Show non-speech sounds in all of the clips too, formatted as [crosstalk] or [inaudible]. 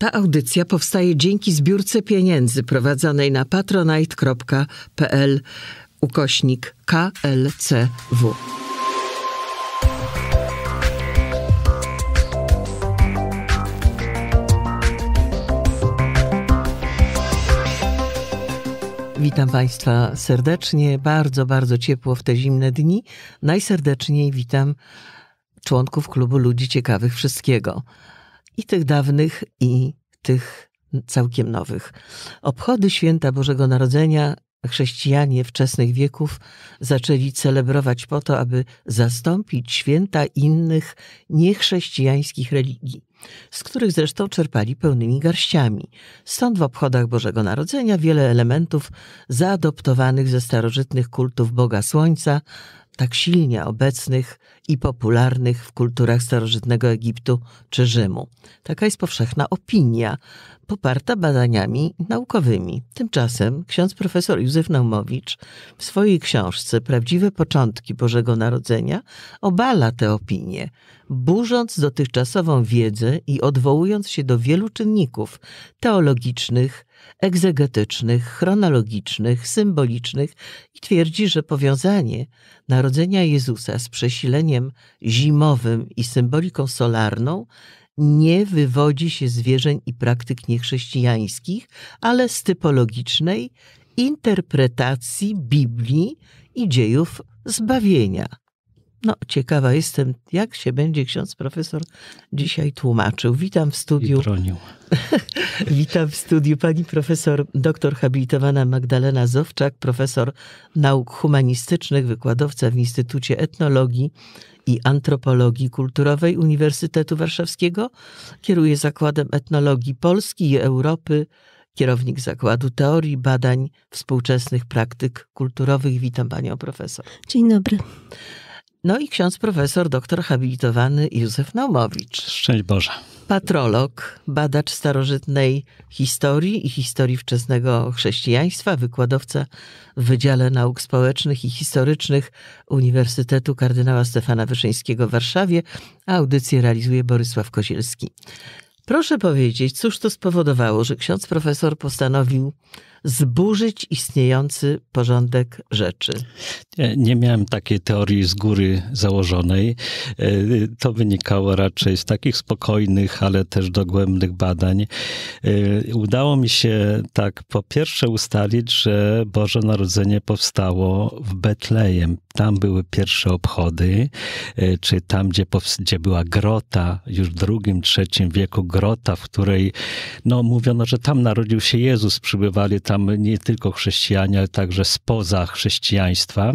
Ta audycja powstaje dzięki zbiórce pieniędzy prowadzonej na patronite.pl ukośnik KLCW. Witam Państwa serdecznie, bardzo, bardzo ciepło w te zimne dni. Najserdeczniej witam członków klubu Ludzi Ciekawych Wszystkiego i tych dawnych, i tych całkiem nowych. Obchody święta Bożego Narodzenia chrześcijanie wczesnych wieków zaczęli celebrować po to, aby zastąpić święta innych niechrześcijańskich religii, z których zresztą czerpali pełnymi garściami. Stąd w obchodach Bożego Narodzenia wiele elementów zaadoptowanych ze starożytnych kultów Boga Słońca, tak silnie obecnych i popularnych w kulturach starożytnego Egiptu czy Rzymu. Taka jest powszechna opinia, poparta badaniami naukowymi. Tymczasem ksiądz profesor Józef Naumowicz w swojej książce Prawdziwe początki Bożego Narodzenia obala te opinie, burząc dotychczasową wiedzę i odwołując się do wielu czynników teologicznych, egzegetycznych, chronologicznych, symbolicznych i twierdzi, że powiązanie narodzenia Jezusa z przesileniem zimowym i symboliką solarną nie wywodzi się z wierzeń i praktyk niechrześcijańskich, ale z typologicznej interpretacji Biblii i dziejów zbawienia. No, ciekawa jestem, jak się będzie ksiądz profesor dzisiaj tłumaczył. Witam w studiu. I bronił. [laughs] Witam w studiu pani profesor doktor habilitowana Magdalena Zowczak, profesor nauk humanistycznych, wykładowca w Instytucie Etnologii i Antropologii Kulturowej Uniwersytetu Warszawskiego. Kieruje Zakładem Etnologii Polski i Europy, kierownik Zakładu Teorii Badań Współczesnych Praktyk Kulturowych. Witam panią profesor. Dzień dobry. No i ksiądz profesor, doktor habilitowany Józef Naumowicz. Szczęść Boże. Patrolog, badacz starożytnej historii i historii wczesnego chrześcijaństwa, wykładowca w Wydziale Nauk Społecznych i Historycznych Uniwersytetu Kardynała Stefana Wyszyńskiego w Warszawie, a audycję realizuje Borysław Kozielski. Proszę powiedzieć, cóż to spowodowało, że ksiądz profesor postanowił zburzyć istniejący porządek rzeczy? Nie, nie, miałem takiej teorii z góry założonej. E, to wynikało raczej z takich spokojnych, ale też dogłębnych badań. E, udało mi się tak po pierwsze ustalić, że Boże Narodzenie powstało w Betlejem. Tam były pierwsze obchody, e, czy tam, gdzie, gdzie była grota, już w II, III wieku grota grota, w której no, mówiono, że tam narodził się Jezus. Przybywali tam nie tylko chrześcijanie, ale także spoza chrześcijaństwa.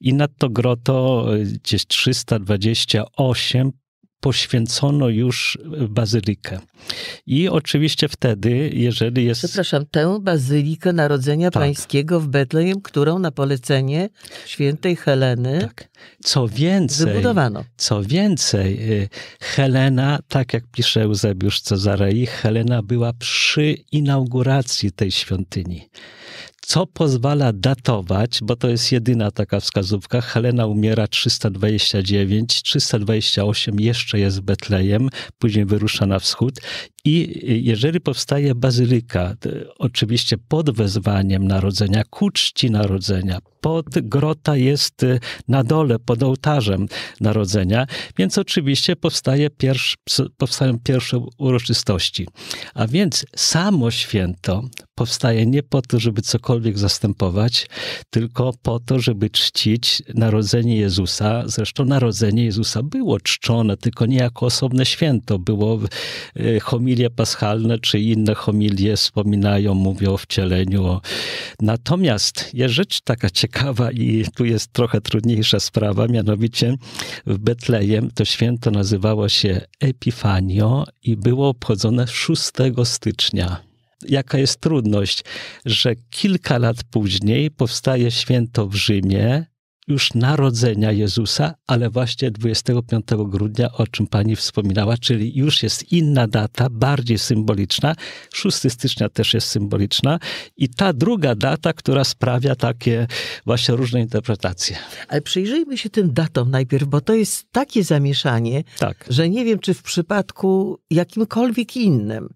I nad to groto e, gdzieś 328 poświęcono już e, bazylikę. I oczywiście wtedy, jeżeli jest... Przepraszam, tę bazylikę Narodzenia tak. Pańskiego w Betlejem, którą na polecenie świętej Heleny tak. co więcej, zbudowano. Co więcej, e, Helena, tak jak pisze Eusebiusz Cezarei, Helena była przy inauguracji tej świątyni co pozwala datować, bo to jest jedyna taka wskazówka. Helena umiera 329, 328 jeszcze jest w Betlejem, później wyrusza na wschód i jeżeli powstaje bazylika, oczywiście pod wezwaniem narodzenia, ku czci narodzenia, pod grota jest y, na dole, pod ołtarzem narodzenia, więc oczywiście powstaje pierwszy, powstają pierwsze uroczystości. A więc samo święto powstaje nie po to, żeby cokolwiek zastępować, tylko po to, żeby czcić narodzenie Jezusa. Zresztą narodzenie Jezusa było czczone, tylko nie jako osobne święto, było y, homilii homilie paschalne czy inne homilie wspominają, mówią o wcieleniu. Natomiast jest rzecz taka ciekawa i tu jest trochę trudniejsza sprawa, mianowicie w Betlejem to święto nazywało się Epifanio i było obchodzone 6 stycznia jaka jest trudność, że kilka lat później powstaje święto w Rzymie, już narodzenia Jezusa, ale właśnie 25 grudnia, o czym pani wspominała, czyli już jest inna data, bardziej symboliczna. 6 stycznia też jest symboliczna. I ta druga data, która sprawia takie właśnie różne interpretacje. Ale przyjrzyjmy się tym datom najpierw, bo to jest takie zamieszanie, tak. że nie wiem, czy w przypadku jakimkolwiek innym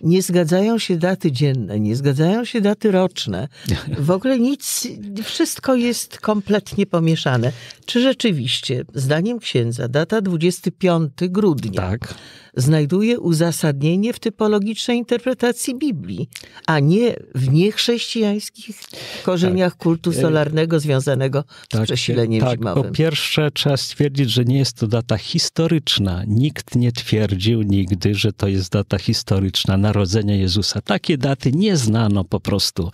nie zgadzają się daty dzienne, nie zgadzają się daty roczne. W ogóle nic, wszystko jest kompletnie pomieszane. Czy rzeczywiście, zdaniem księdza, data 25 grudnia tak znajduje uzasadnienie w typologicznej interpretacji Biblii, a nie w niechrześcijańskich korzeniach tak. kultu e, solarnego związanego tak, z przesileniem tak, zimowym. Po pierwsze trzeba stwierdzić, że nie jest to data historyczna. Nikt nie twierdził nigdy, że to jest data historyczna narodzenia Jezusa. Takie daty nie znano po prostu.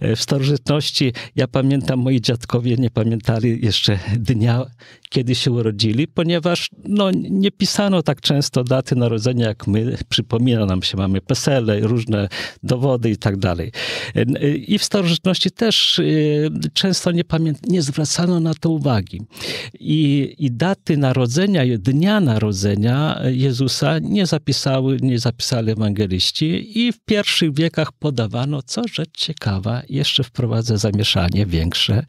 E, w starożytności, ja pamiętam, moi dziadkowie nie pamiętali jeszcze dnia kiedy się urodzili, ponieważ no, nie pisano tak często daty narodzenia jak my. Przypomina nam się, mamy pesele, różne dowody i tak dalej. I w starożytności też y, często nie, pamięt nie zwracano na to uwagi. I, I daty narodzenia, dnia narodzenia Jezusa nie zapisały, nie zapisali ewangeliści i w pierwszych wiekach podawano, co rzecz ciekawa, jeszcze wprowadza zamieszanie większe,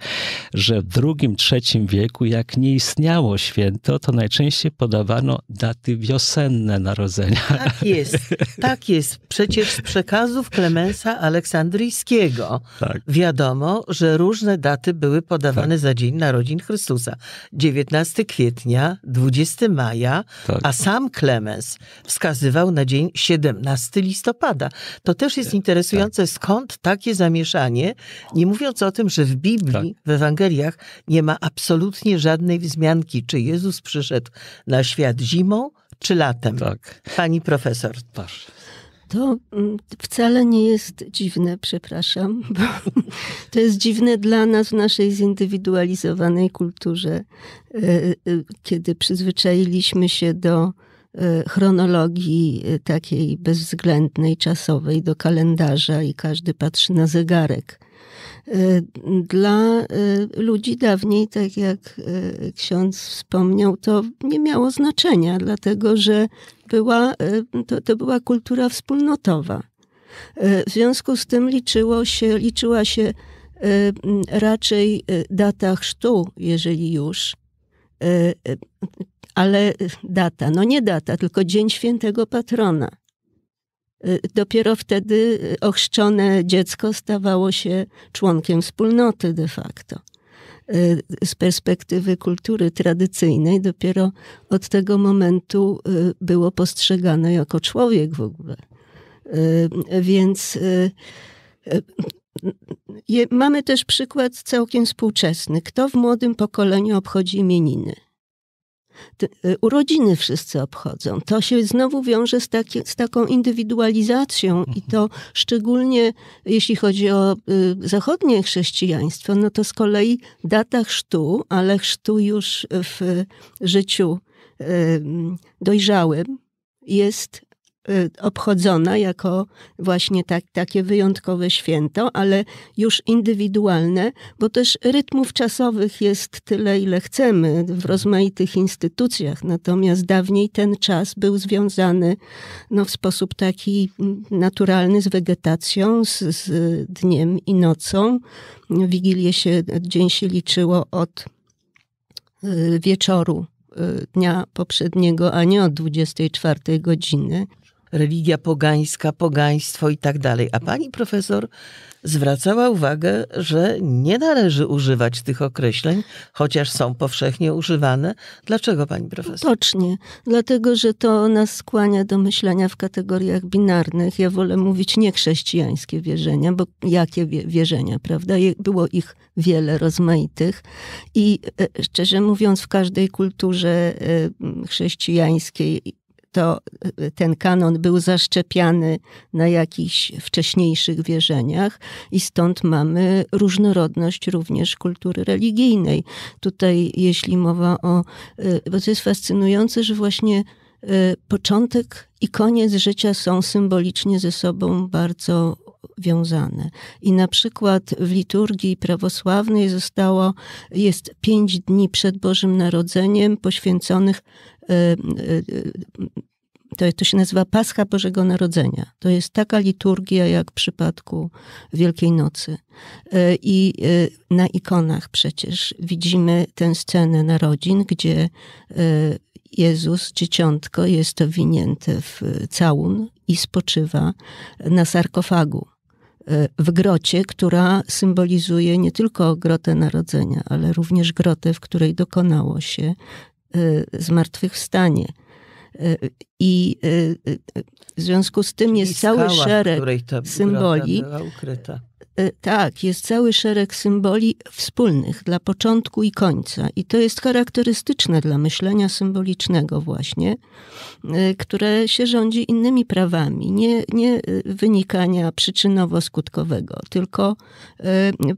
że w drugim, trzecim wieku, jak nie istnieje istniało święto, to najczęściej podawano daty wiosenne narodzenia. Tak jest, tak jest. Przecież z przekazów Klemensa Aleksandryjskiego tak. wiadomo, że różne daty były podawane tak. za dzień narodzin Chrystusa. 19 kwietnia, 20 maja, tak. a sam Klemens wskazywał na dzień 17 listopada. To też jest tak. interesujące, skąd takie zamieszanie, nie mówiąc o tym, że w Biblii, tak. w Ewangeliach nie ma absolutnie żadnej wzmianki wzmianki, czy Jezus przyszedł na świat zimą, czy latem. Tak. Pani profesor. Proszę. To mm, wcale nie jest dziwne, przepraszam, [laughs] bo to jest dziwne dla nas w naszej zindywidualizowanej kulturze, e, e, kiedy przyzwyczailiśmy się do e, chronologii takiej bezwzględnej, czasowej, do kalendarza i każdy patrzy na zegarek. Y, dla y, ludzi dawniej, tak jak y, ksiądz wspomniał, to nie miało znaczenia, dlatego że była, to, to była kultura wspólnotowa. W związku z tym liczyło się, liczyła się raczej data chrztu, jeżeli już, ale data, no nie data, tylko dzień świętego patrona. Dopiero wtedy ochrzczone dziecko stawało się członkiem wspólnoty de facto. Z perspektywy kultury tradycyjnej, dopiero od tego momentu było postrzegane jako człowiek w ogóle. Więc mamy też przykład całkiem współczesny. Kto w młodym pokoleniu obchodzi imieniny? Y, urodziny wszyscy obchodzą. To się znowu wiąże z, taki, z taką indywidualizacją i mhm. to szczególnie jeśli chodzi o y, zachodnie chrześcijaństwo, no to z kolei data chrztu, ale chrztu już w życiu y, dojrzałym jest Y, obchodzona jako właśnie tak, takie wyjątkowe święto, ale już indywidualne, bo też rytmów czasowych jest tyle, ile chcemy w rozmaitych instytucjach. Natomiast dawniej ten czas był związany no, w sposób taki naturalny z wegetacją, z, z dniem i nocą. Wigilię się, dzień się liczyło od y, wieczoru y, dnia poprzedniego, a nie od 24 godziny religia pogańska, pogaństwo i tak dalej. A pani profesor zwracała uwagę, że nie należy używać tych określeń, chociaż są powszechnie używane. Dlaczego pani profesor? Tocznie, dlatego że to nas skłania do myślenia w kategoriach binarnych. Ja wolę mówić niechrześcijańskie wierzenia, bo jakie wierzenia, prawda? Było ich wiele rozmaitych i e, szczerze mówiąc w każdej kulturze e, chrześcijańskiej to y, y, ten kanon był zaszczepiany na jakichś wcześniejszych wierzeniach i stąd mamy różnorodność również kultury religijnej. Tutaj jeśli mowa o, y, bo to jest fascynujące, że właśnie początek i koniec życia są symbolicznie ze sobą bardzo wiązane. I na przykład w liturgii prawosławnej zostało, jest pięć dni przed Bożym Narodzeniem poświęconych Y, y, y, to, to się nazywa Pascha Bożego Narodzenia. To jest taka liturgia jak w przypadku Wielkiej Nocy. I na ikonach przecież widzimy tę scenę narodzin, gdzie Jezus, dzieciątko, jest owinięte w całun i spoczywa na sarkofagu w grocie, która symbolizuje nie tylko grotę narodzenia, ale również grotę, w której dokonało się Y, zmartwychwstanie. Y, I y, w związku z tym Czyli jest cały skała, szereg symboli. Tak, jest cały szereg symboli wspólnych dla początku i końca. I to jest charakterystyczne dla myślenia symbolicznego, właśnie, które się rządzi innymi prawami, nie, nie wynikania przyczynowo-skutkowego, tylko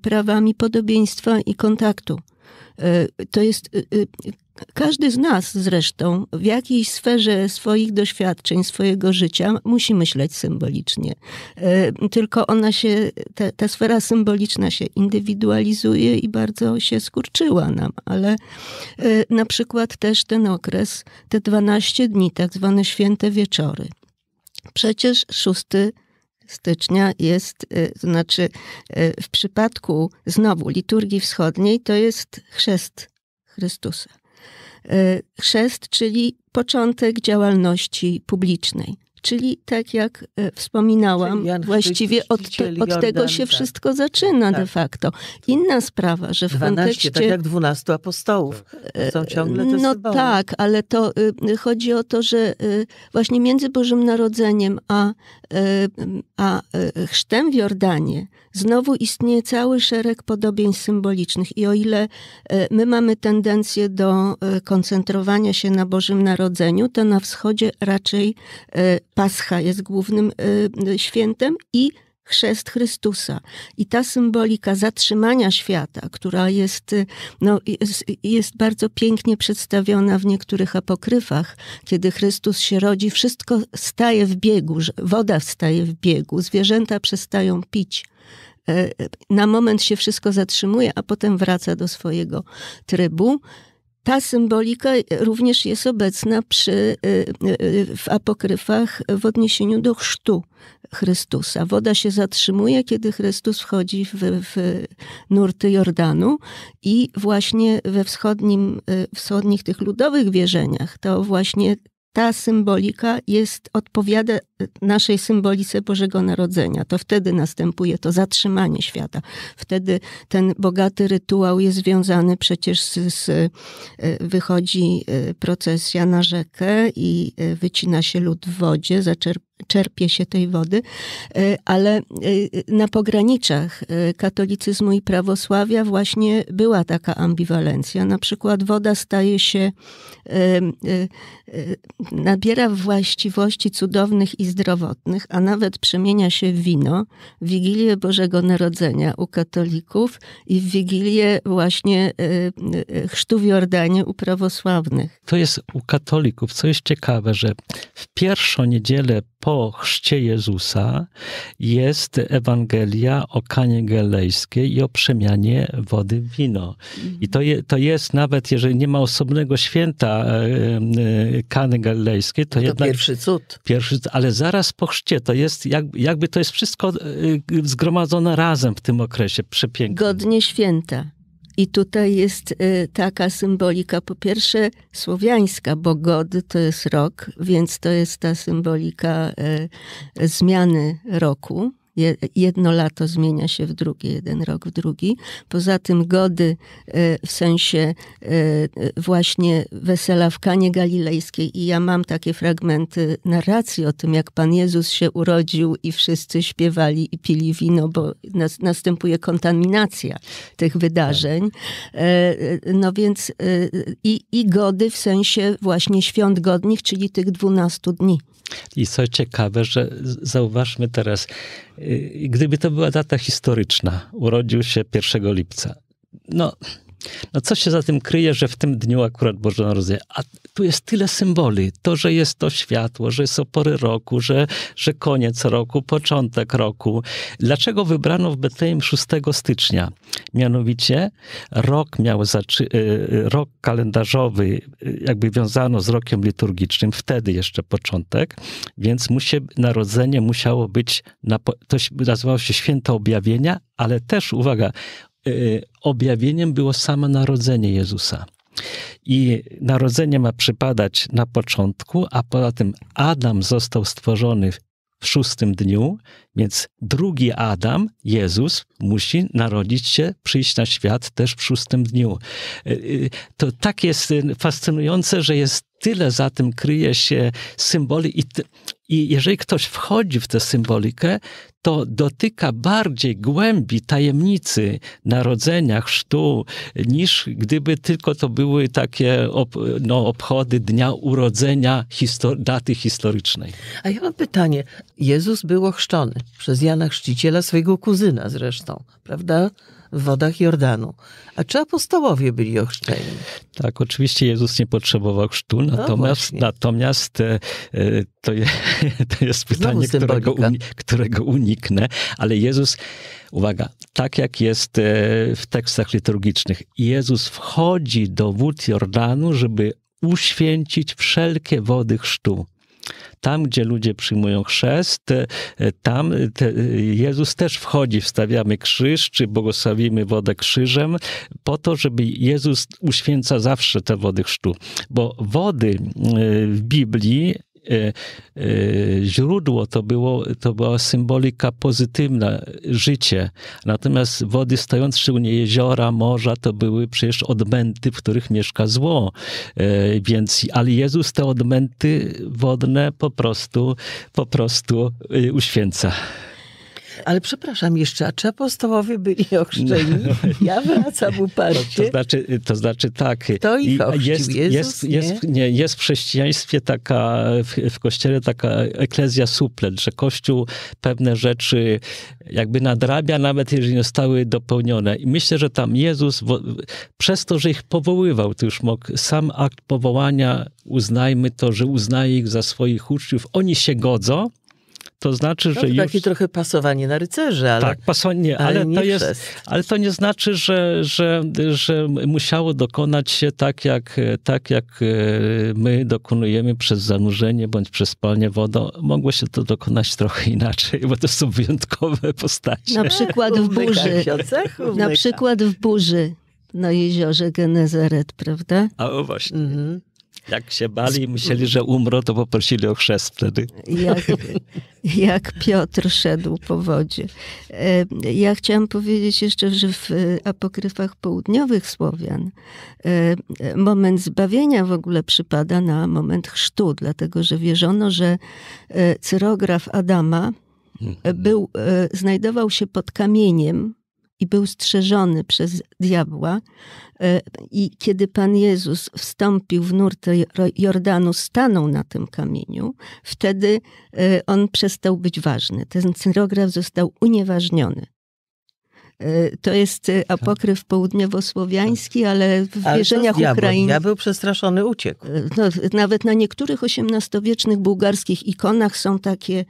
prawami podobieństwa i kontaktu. To jest każdy z nas zresztą w jakiejś sferze swoich doświadczeń, swojego życia musi myśleć symbolicznie. E, tylko ona się, ta, ta sfera symboliczna się indywidualizuje i bardzo się skurczyła nam, ale e, na przykład też ten okres, te 12 dni, tak zwane święte wieczory. Przecież 6 stycznia jest, to e, znaczy w przypadku znowu liturgii wschodniej, to jest chrzest Chrystusa. Y, chrzest, czyli początek działalności publicznej. Czyli tak jak e, wspominałam, właściwie od, te, od tego się tak. wszystko zaczyna tak. de facto. Inna sprawa, że w 12, tak kontekście... tak jak 12 apostołów. E, Są ciągle te No symbole. tak, ale to y, chodzi o to, że y, właśnie między Bożym Narodzeniem a, y, a y, chrztem w Jordanie znowu istnieje cały szereg podobieństw symbolicznych. I o ile y, my mamy tendencję do y, koncentrowania się na Bożym Narodzeniu, to na wschodzie raczej Pascha jest głównym y, y, świętem i chrzest Chrystusa. I ta symbolika zatrzymania świata, która jest, y, no, jest, jest, bardzo pięknie przedstawiona w niektórych apokryfach, kiedy Chrystus się rodzi, wszystko staje w biegu, woda staje w biegu, zwierzęta przestają pić. Na moment się wszystko zatrzymuje, a potem wraca do swojego trybu ta symbolika również jest obecna przy, y, y, y, w apokryfach w odniesieniu do chrztu Chrystusa. Woda się zatrzymuje, kiedy Chrystus wchodzi w, w nurty Jordanu i właśnie we wschodnim, wschodnich tych ludowych wierzeniach to właśnie ta symbolika jest, odpowiada e, naszej symbolice Bożego Narodzenia. To wtedy następuje to zatrzymanie świata. Wtedy ten bogaty rytuał jest związany przecież z, z e, wychodzi e, procesja na rzekę i wycina się lód w wodzie, zaczerp czerpie się tej wody, e, ale e, na pograniczach e, katolicyzmu i prawosławia właśnie była taka ambiwalencja. Na przykład woda staje się, nabiera właściwości cudownych i zdrowotnych, a nawet przemienia się w wino w Wigilię Bożego Narodzenia u katolików i w Wigilię właśnie chrztu w Jordanie u prawosławnych. To jest u katolików, co jest ciekawe, że w pierwszą niedzielę po chrzcie Jezusa jest Ewangelia o kanie galejskiej i o przemianie wody w wino. I to, je, to jest nawet, jeżeli nie ma osobnego święta e, e, kany galejskiej, to, to jednak... pierwszy cud. Pierwszy, ale zaraz po chrzcie, to jest jak, jakby to jest wszystko e, zgromadzone razem w tym okresie przepięknie. Godnie święta. I tutaj jest y, taka symbolika, po pierwsze słowiańska, bo God to jest rok, więc to jest ta symbolika y, zmiany roku, Jedno lato zmienia się w drugie, jeden rok w drugi. Poza tym gody e, w sensie e, e, właśnie wesela w Kanie Galilejskiej i ja mam takie fragmenty narracji o tym, jak Pan Jezus się urodził i wszyscy śpiewali i pili wino, bo następuje kontaminacja tych wydarzeń. Tak. No więc i, i gody w sensie właśnie świąt godnych, czyli tych 12 dni. I co ciekawe, że zauważmy teraz, y, gdyby to była data historyczna, urodził się 1 lipca. No, no co się za tym kryje, że w tym dniu akurat Boże Narodzenie? A, tu jest tyle symboli. To, że jest to światło, że są pory roku, że, że koniec roku, początek roku. Dlaczego wybrano w Betlejem 6 stycznia? Mianowicie rok miał zaczy... Y, y, rok kalendarzowy y, jakby wiązano z rokiem liturgicznym, wtedy jeszcze początek, więc musie, narodzenie musiało być, na, to nazywało się Święto Objawienia, ale też, uwaga, objawieniem było samo narodzenie Jezusa. I narodzenie ma przypadać na początku, a poza tym Adam został stworzony w szóstym dniu, więc drugi Adam, Jezus, musi narodzić się, przyjść na świat też w szóstym dniu. Y, y, to tak jest y, fascynujące, że jest tyle za tym kryje się symboli i i jeżeli ktoś wchodzi w tę symbolikę, to dotyka bardziej głębi tajemnicy narodzenia, chrztu, niż gdyby tylko to były takie ob, no, obchody dnia urodzenia, histor daty historycznej. A ja mam pytanie. Jezus był ochrzczony przez Jana Chrzciciela, swojego kuzyna zresztą, prawda? w wodach Jordanu. A czy apostołowie byli ochrzczeni? Tak, oczywiście Jezus nie potrzebował chrztu, natomiast, no natomiast e, e, to, je, [laughs] to jest pytanie, którego, którego uniknę, ale Jezus uwaga, tak jak jest e, w tekstach liturgicznych, Jezus wchodzi do wód Jordanu, żeby uświęcić wszelkie wody chrztu tam, gdzie ludzie przyjmują chrzest, e, tam e, e, Jezus też wchodzi, wstawiamy krzyż, czy błogosławimy wodę krzyżem, po to, żeby Jezus uświęca zawsze te wody chrztu. Bo wody w Biblii Y, y, źródło to, było, to była symbolika pozytywna, życie. Natomiast wody stojące szczególnie jeziora, morza, to były przecież odmęty, w których mieszka zło. E, więc, ale Jezus te odmęty wodne po prostu, po prostu y, uświęca. Ale przepraszam jeszcze, a czy apostołowie byli [laughs] ochrzczeni? No, no. Ja wracam no, uparcie. To, to, znaczy, to znaczy tak. To ich ochrzcił, jest, Jezus, jest, nie? Jest, nie, jest w chrześcijaństwie taka, w, w kościele taka eklezja suplet, że kościół pewne rzeczy jakby nadrabia, nawet jeżeli nie zostały dopełnione. I myślę, że tam Jezus przez to, że ich powoływał, to już mógł sam akt powołania uznajmy to, że uznaje ich za swoich uczniów. Oni się godzą, to znaczy, że no, Takie trochę pasowanie na rycerze, ale... Tak, pasowanie, ale, ale, to jest, ale to nie znaczy, że, że, że musiało dokonać się tak jak, tak, jak e, my dokonujemy przez zanurzenie bądź przez spalnię wodą. Mogło się to dokonać trochę inaczej, bo to są wyjątkowe postacie. Na przykład w burzy. Na przykład w burzy na jeziorze Genezaret, prawda? A o właśnie. Mhm. Jak się bali i myśleli, że umrą, to poprosili o chrzest wtedy. Jak, jak Piotr szedł po wodzie. E, ja chciałam powiedzieć jeszcze, że w apokryfach południowych Słowian e, moment zbawienia w ogóle przypada na moment chrztu, dlatego że wierzono, że e, cyrograf Adama mhm. był, znajdował się pod kamieniem, i był strzeżony przez diabła. E, I kiedy Pan Jezus wstąpił w nurt Jordanu, stanął na tym kamieniu, wtedy e, on przestał być ważny. Ten cyrograf został unieważniony. Y, to jest y, tak. apokryf południowo-słowiański, tak. ale w ale wierzeniach Ukrainy. był przestraszony uciekł. Y, no, nawet na niektórych XVIII-wiecznych bułgarskich ikonach są takie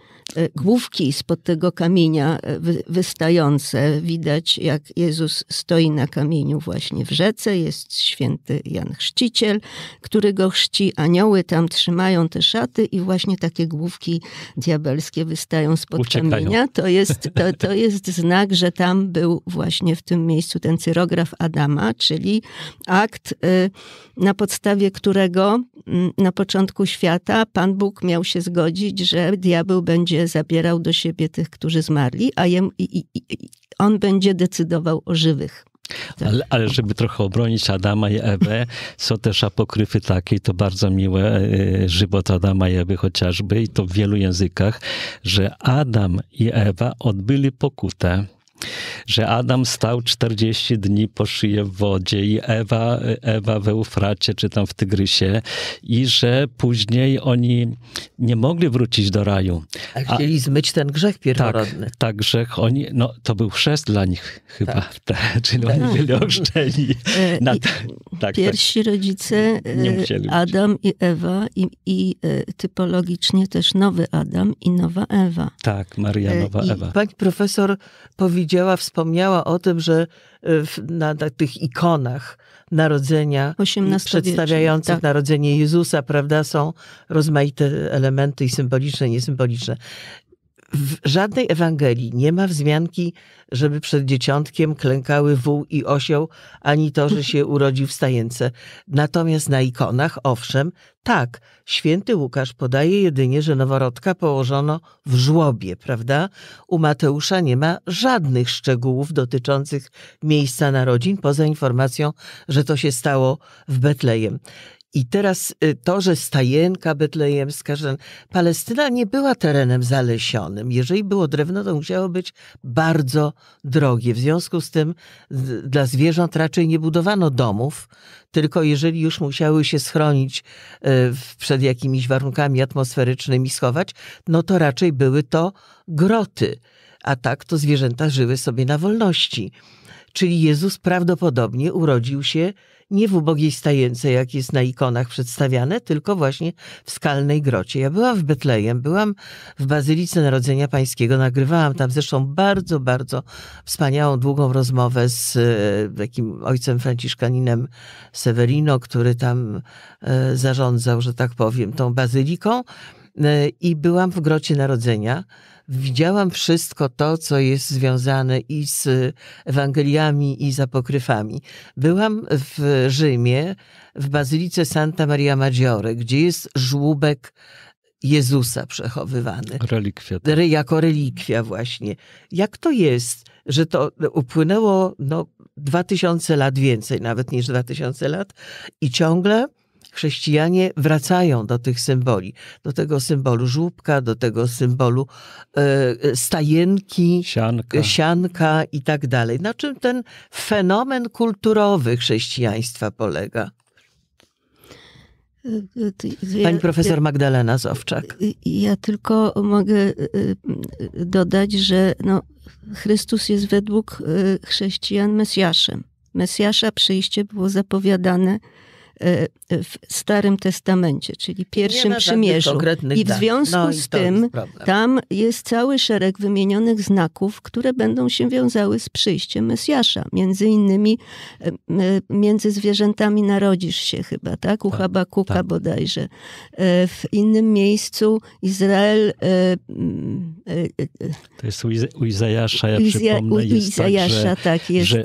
główki spod tego kamienia wystające. Widać, jak Jezus stoi na kamieniu właśnie w rzece. Jest święty Jan Chrzciciel, który go chrzci. Anioły tam trzymają te szaty i właśnie takie główki diabelskie wystają spod Uciekają. kamienia. To jest, to, to jest znak, że tam był właśnie w tym miejscu ten cyrograf Adama, czyli akt, y, na podstawie którego mm, na początku świata Pan Bóg miał się zgodzić, że diabeł będzie zabierał do siebie tych, którzy zmarli, a jem, i, i, i on będzie decydował o żywych. Tak. Ale, ale, żeby trochę obronić Adama i Ewę, [laughs] są też apokryfy takie, to bardzo miłe e, żywot Adama i Ewy chociażby, i to w wielu językach, że Adam i Ewa odbyli pokutę że Adam stał 40 dni po szyję w wodzie i Ewa, Ewa we Eufracie, czy tam w Tygrysie i że później oni nie mogli wrócić do raju. A chcieli A, zmyć ten grzech tak, pierworodny. Tak, tak, grzech oni, no to był chrzest dla nich chyba, tak. Tak, czyli tak. oni byli ochrzczeni. E, na, tak, tak, Pierwsi rodzice, e, Adam i Ewa i, i, e, typologicznie też nowy Adam i nowa Ewa. Tak, Maria, nowa I Ewa. Pani profesor powiedziała, Grudziała wspomniała o tym, że e, na, na tych ikonach narodzenia, przedstawiających tak. narodzenie Jezusa, prawda, są rozmaite elementy i symboliczne, i niesymboliczne w żadnej Ewangelii nie ma wzmianki, żeby przed dzieciątkiem klękały wół i osioł, ani to, że się [laughs] urodził w stajence. Natomiast na ikonach, owszem, tak, święty Łukasz podaje jedynie, że noworodka położono w żłobie, prawda? U Mateusza nie ma żadnych szczegółów dotyczących miejsca narodzin, poza informacją, że to się stało w Betlejem. I teraz y, to, że Stajenka Betlejemska, że Palestyna nie była terenem zalesionym. Jeżeli było drewno, to musiało być bardzo drogie. W związku z tym dla zwierząt raczej nie budowano domów, tylko jeżeli już musiały się schronić y, przed jakimiś warunkami atmosferycznymi, schować, no to raczej były to groty. A tak to zwierzęta żyły sobie na wolności. Czyli Jezus prawdopodobnie urodził się nie w ubogiej stajence, jak jest na ikonach przedstawiane, tylko właśnie w skalnej grocie. Ja byłam w Betlejem, byłam w Bazylice Narodzenia Pańskiego, nagrywałam tam zresztą bardzo, bardzo wspaniałą, długą rozmowę z e, takim ojcem franciszkaninem Severino, który tam e, zarządzał, że tak powiem, tą bazyliką e, i byłam w grocie narodzenia widziałam wszystko to, co jest związane i z Ewangeliami, i z apokryfami. Byłam w Rzymie, w bazylice Santa Maria Maggiore, gdzie jest żłóbek Jezusa przechowywany. Relikwia. Tak. Jako relikwia właśnie. Jak to jest, że to upłynęło no, 2000 lat więcej nawet niż 2000 lat i ciągle chrześcijanie wracają do tych symboli, do tego symbolu żółbka, do tego symbolu e, stajenki, sianka. E, sianka i tak dalej. Na czym ten fenomen kulturowy chrześcijaństwa polega? Pani profesor Magdalena Zowczak. Ja, tylko mogę e, dodać, że no, Chrystus jest według chrześcijan Mesjaszem. Mesjasza przyjście było zapowiadane Y, y, w Starym Testamencie, czyli pierwszym przymierzu. I w związku no, z tym jest tam jest cały szereg wymienionych znaków, które będą się wiązały z przyjściem Mesjasza. Między innymi y, między zwierzętami narodzisz się chyba, tak? U tak, Habakuka tak. bodajże. W innym miejscu Izrael... To jest u Izajasza, ja Izja, przypomnę, jest tak, Izajasza, tak, że, tak jest że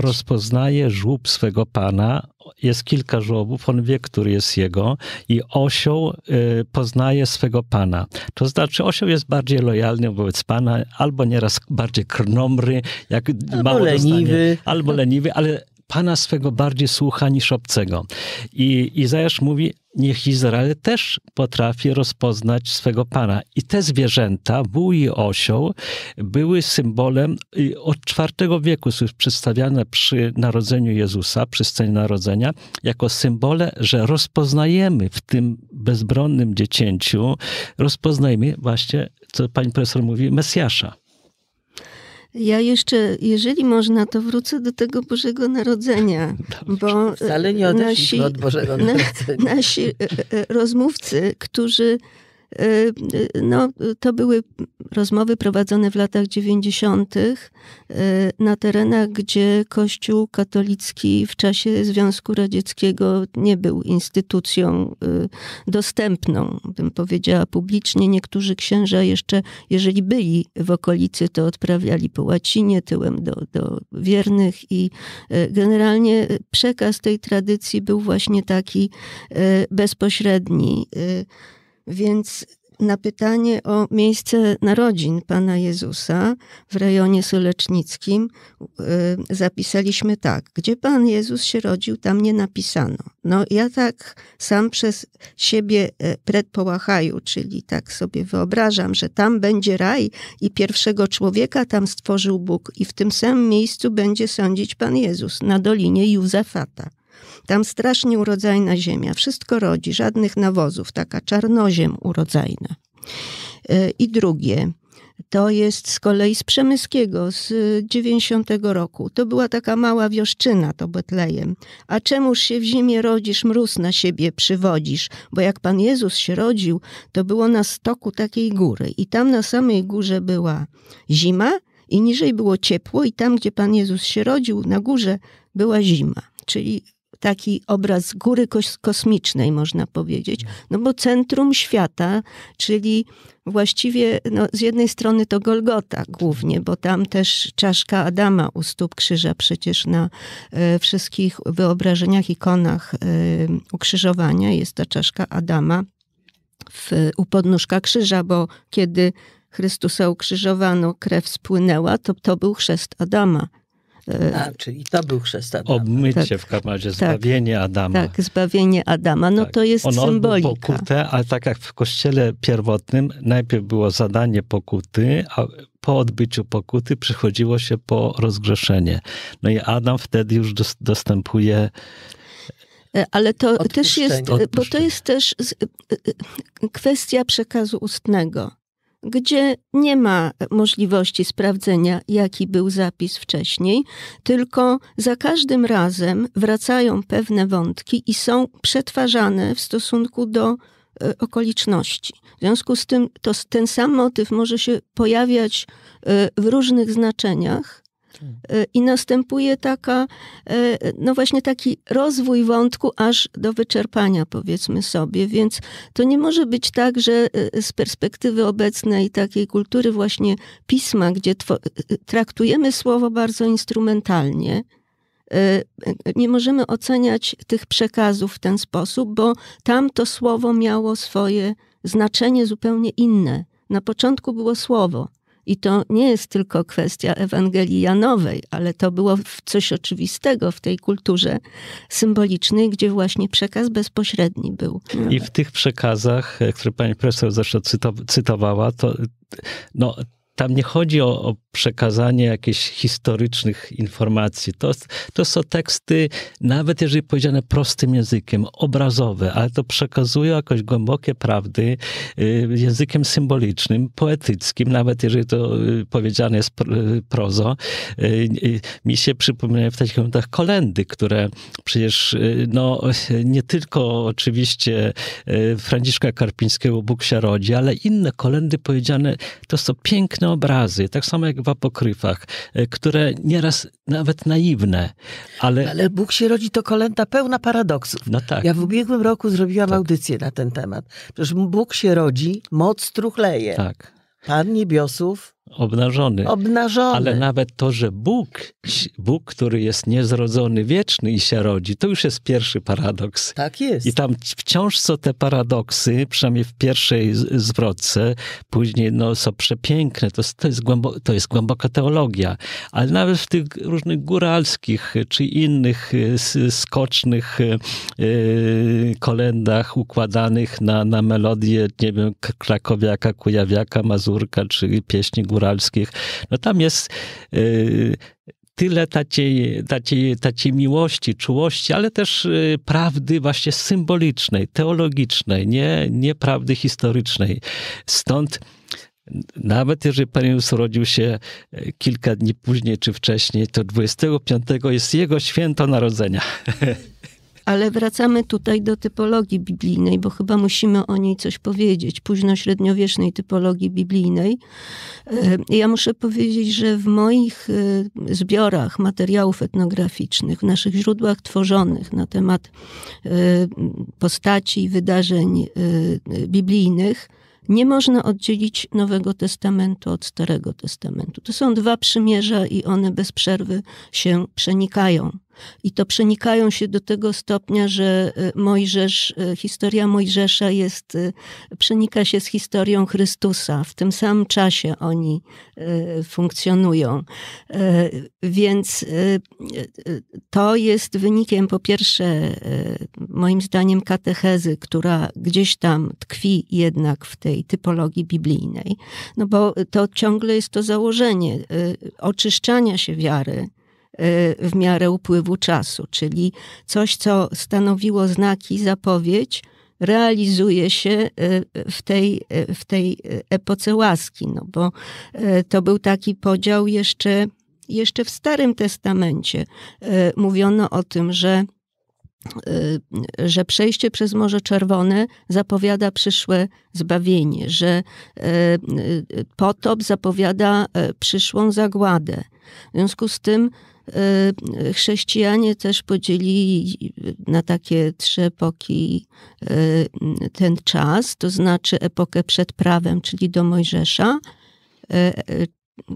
rozpoznaje żłób swego Pana, jest kilka żłobów, on wie, który jest jego i osioł y, poznaje swego pana. To znaczy osioł jest bardziej lojalny wobec pana, albo nieraz bardziej krnomry, jak albo mało leniwy. Dostanie, albo leniwy, ale Pana swego bardziej słucha niż obcego. I Izajasz mówi, niech Izrael też potrafi rozpoznać swego Pana. I te zwierzęta, wół i osioł, były symbolem y, od IV wieku, są przedstawiane przy narodzeniu Jezusa, przy scenie narodzenia, jako symbole, że rozpoznajemy w tym bezbronnym dziecięciu, rozpoznajmy właśnie, co pani profesor mówi, Mesjasza. Ja jeszcze, jeżeli można, to wrócę do tego Bożego Narodzenia. bo e, wcale nie nasi, od Bożego Narodzenia. Na, nasi e, e, rozmówcy, którzy Y, y, no, to były rozmowy prowadzone w latach 90. Y, na terenach, gdzie Kościół katolicki w czasie Związku Radzieckiego nie był instytucją dostępną, bym powiedziała publicznie. Niektórzy księża jeszcze, jeżeli byli w okolicy, to odprawiali po łacinie, tyłem do, do wiernych i generalnie przekaz tej tradycji był właśnie taki bezpośredni. Więc na pytanie o miejsce narodzin Pana Jezusa w rejonie Solecznickim y, zapisaliśmy tak. Gdzie Pan Jezus się rodził, tam nie napisano. No ja tak sam przez siebie y, predpołachaju, czyli tak sobie wyobrażam, że tam będzie raj i pierwszego człowieka tam stworzył Bóg i w tym samym miejscu będzie sądzić Pan Jezus na Dolinie Józefata. Tam strasznie urodzajna ziemia, wszystko rodzi, żadnych nawozów, taka czarnoziem urodzajna. E, I drugie, to jest z kolei z Przemyskiego z 90 roku. To była taka mała wioszczyna, to Betlejem. A czemuż się w zimie rodzisz, mróz na siebie przywodzisz? Bo jak Pan Jezus się rodził, to było na stoku takiej góry. I tam na samej górze była zima i niżej było ciepło i tam, gdzie Pan Jezus się rodził, na górze była zima. Czyli taki obraz góry kosmicznej, można powiedzieć. No. no bo centrum świata, czyli właściwie no, z jednej strony to Golgota głównie, bo tam też czaszka Adama u stóp krzyża przecież na e, wszystkich wyobrażeniach, ikonach y, ukrzyżowania jest ta czaszka Adama w, u podnóżka krzyża, bo kiedy Chrystusa ukrzyżowano, krew spłynęła, to to był chrzest Adama. E, tak, czyli to był chrzest Adama. Obmycie tak, w kamadzie, tak. zbawienie tak, Adama. Tak, zbawienie Adama, no tak. to jest On symbolika. Ono pokutę, ale tak jak w kościele pierwotnym, najpierw było zadanie pokuty, a po odbyciu pokuty przychodziło się po rozgrzeszenie. No i Adam wtedy już dostępuje e, ale to też jest, bo to jest też e, kwestia przekazu ustnego gdzie nie ma możliwości sprawdzenia, jaki był zapis wcześniej, tylko za każdym razem wracają pewne wątki i są przetwarzane w stosunku do e, okoliczności. W związku z tym to, ten sam motyw może się pojawiać e, w różnych znaczeniach, Y, i następuje taka, y, no właśnie taki rozwój wątku aż do wyczerpania, powiedzmy sobie. Więc to nie może być tak, że y, z perspektywy obecnej takiej kultury właśnie pisma, gdzie traktujemy słowo bardzo instrumentalnie, nie możemy oceniać tych przekazów w ten sposób, bo tam to słowo miało swoje znaczenie zupełnie inne. Na początku było słowo, i to nie jest tylko kwestia Ewangelii Janowej, ale to było coś oczywistego w tej kulturze symbolicznej, gdzie właśnie przekaz bezpośredni był. I w tych przekazach, e, które pani profesor zresztą cytowała, to no, tam nie chodzi o, o, przekazanie jakichś historycznych informacji. To, to są teksty, nawet jeżeli powiedziane prostym językiem, obrazowe, ale to przekazują jakoś głębokie prawdy y, językiem symbolicznym, poetyckim, nawet jeżeli to y, powiedziane jest y, prozo. Mi się przypominają w takich momentach kolendy, które przecież no, nie tylko oczywiście Franciszka Karpińskiego Bóg się rodzi, ale inne kolendy powiedziane to są piękne piękne obrazy, tak samo jak w apokryfach, e, które nieraz nawet naiwne, ale... Ale Bóg się rodzi to kolenta pełna paradoksów. No tak. Ja w ubiegłym roku zrobiłam tak. audycję na ten temat. Przecież Bóg się rodzi, moc truchleje. Tak. Pan niebiosów Obnażony. Obnażony. Ale nawet to, że Bóg, Bóg, który jest niezrodzony, wieczny i się rodzi, to już jest pierwszy paradoks. Tak jest. I tam wciąż są te paradoksy, przynajmniej w pierwszej zwrotce, później no, są przepiękne, to, to, jest głębo, to jest głęboka teologia. Ale nawet w tych różnych góralskich czy innych e, skocznych yy, e, e, kolendach układanych na, na melodię, nie wiem, krakowiaka, kujawiaka, mazurka czy pieśni góralskich, uralskich. No tam jest y, tyle takiej, takiej, takiej miłości, czułości, ale też y, prawdy właśnie symbolicznej, teologicznej, nie, nie prawdy historycznej. Stąd nawet jeżeli Parius urodził się y, kilka dni później czy wcześniej, to 25 jest jego święto narodzenia. [laughs] Ale wracamy tutaj do typologii biblijnej, bo chyba musimy o niej coś powiedzieć, późno-średniowiecznej typologii biblijnej. E, ja muszę powiedzieć, że w moich e, zbiorach materiałów etnograficznych, w naszych źródłach tworzonych na temat e, postaci i wydarzeń biblijnych, nie można oddzielić Nowego Testamentu od Starego Testamentu. To są dwa przymierza i one bez przerwy się przenikają. I to przenikają się do tego stopnia, że e, Mojżesz, e, historia Mojżesza jest, e, przenika się z historią Chrystusa. W tym samym czasie oni funkcjonują. Więc to jest wynikiem, po pierwsze, moim zdaniem, katechezy, która gdzieś tam tkwi jednak w tej typologii biblijnej. No bo to ciągle jest to założenie oczyszczania się wiary Y, w miarę upływu czasu, czyli coś, co stanowiło znaki, zapowiedź, realizuje się y, w tej, y, w tej epoce łaski, no bo to był taki podział jeszcze, jeszcze w Starym Testamencie. Mówiono o tym, że że przejście przez Morze Czerwone zapowiada przyszłe zbawienie, że potop zapowiada przyszłą zagładę. W związku z tym Y, y, chrześcijanie też podzielili na takie trzy epoki y, ten czas, to znaczy epokę przed prawem, czyli do Mojżesza,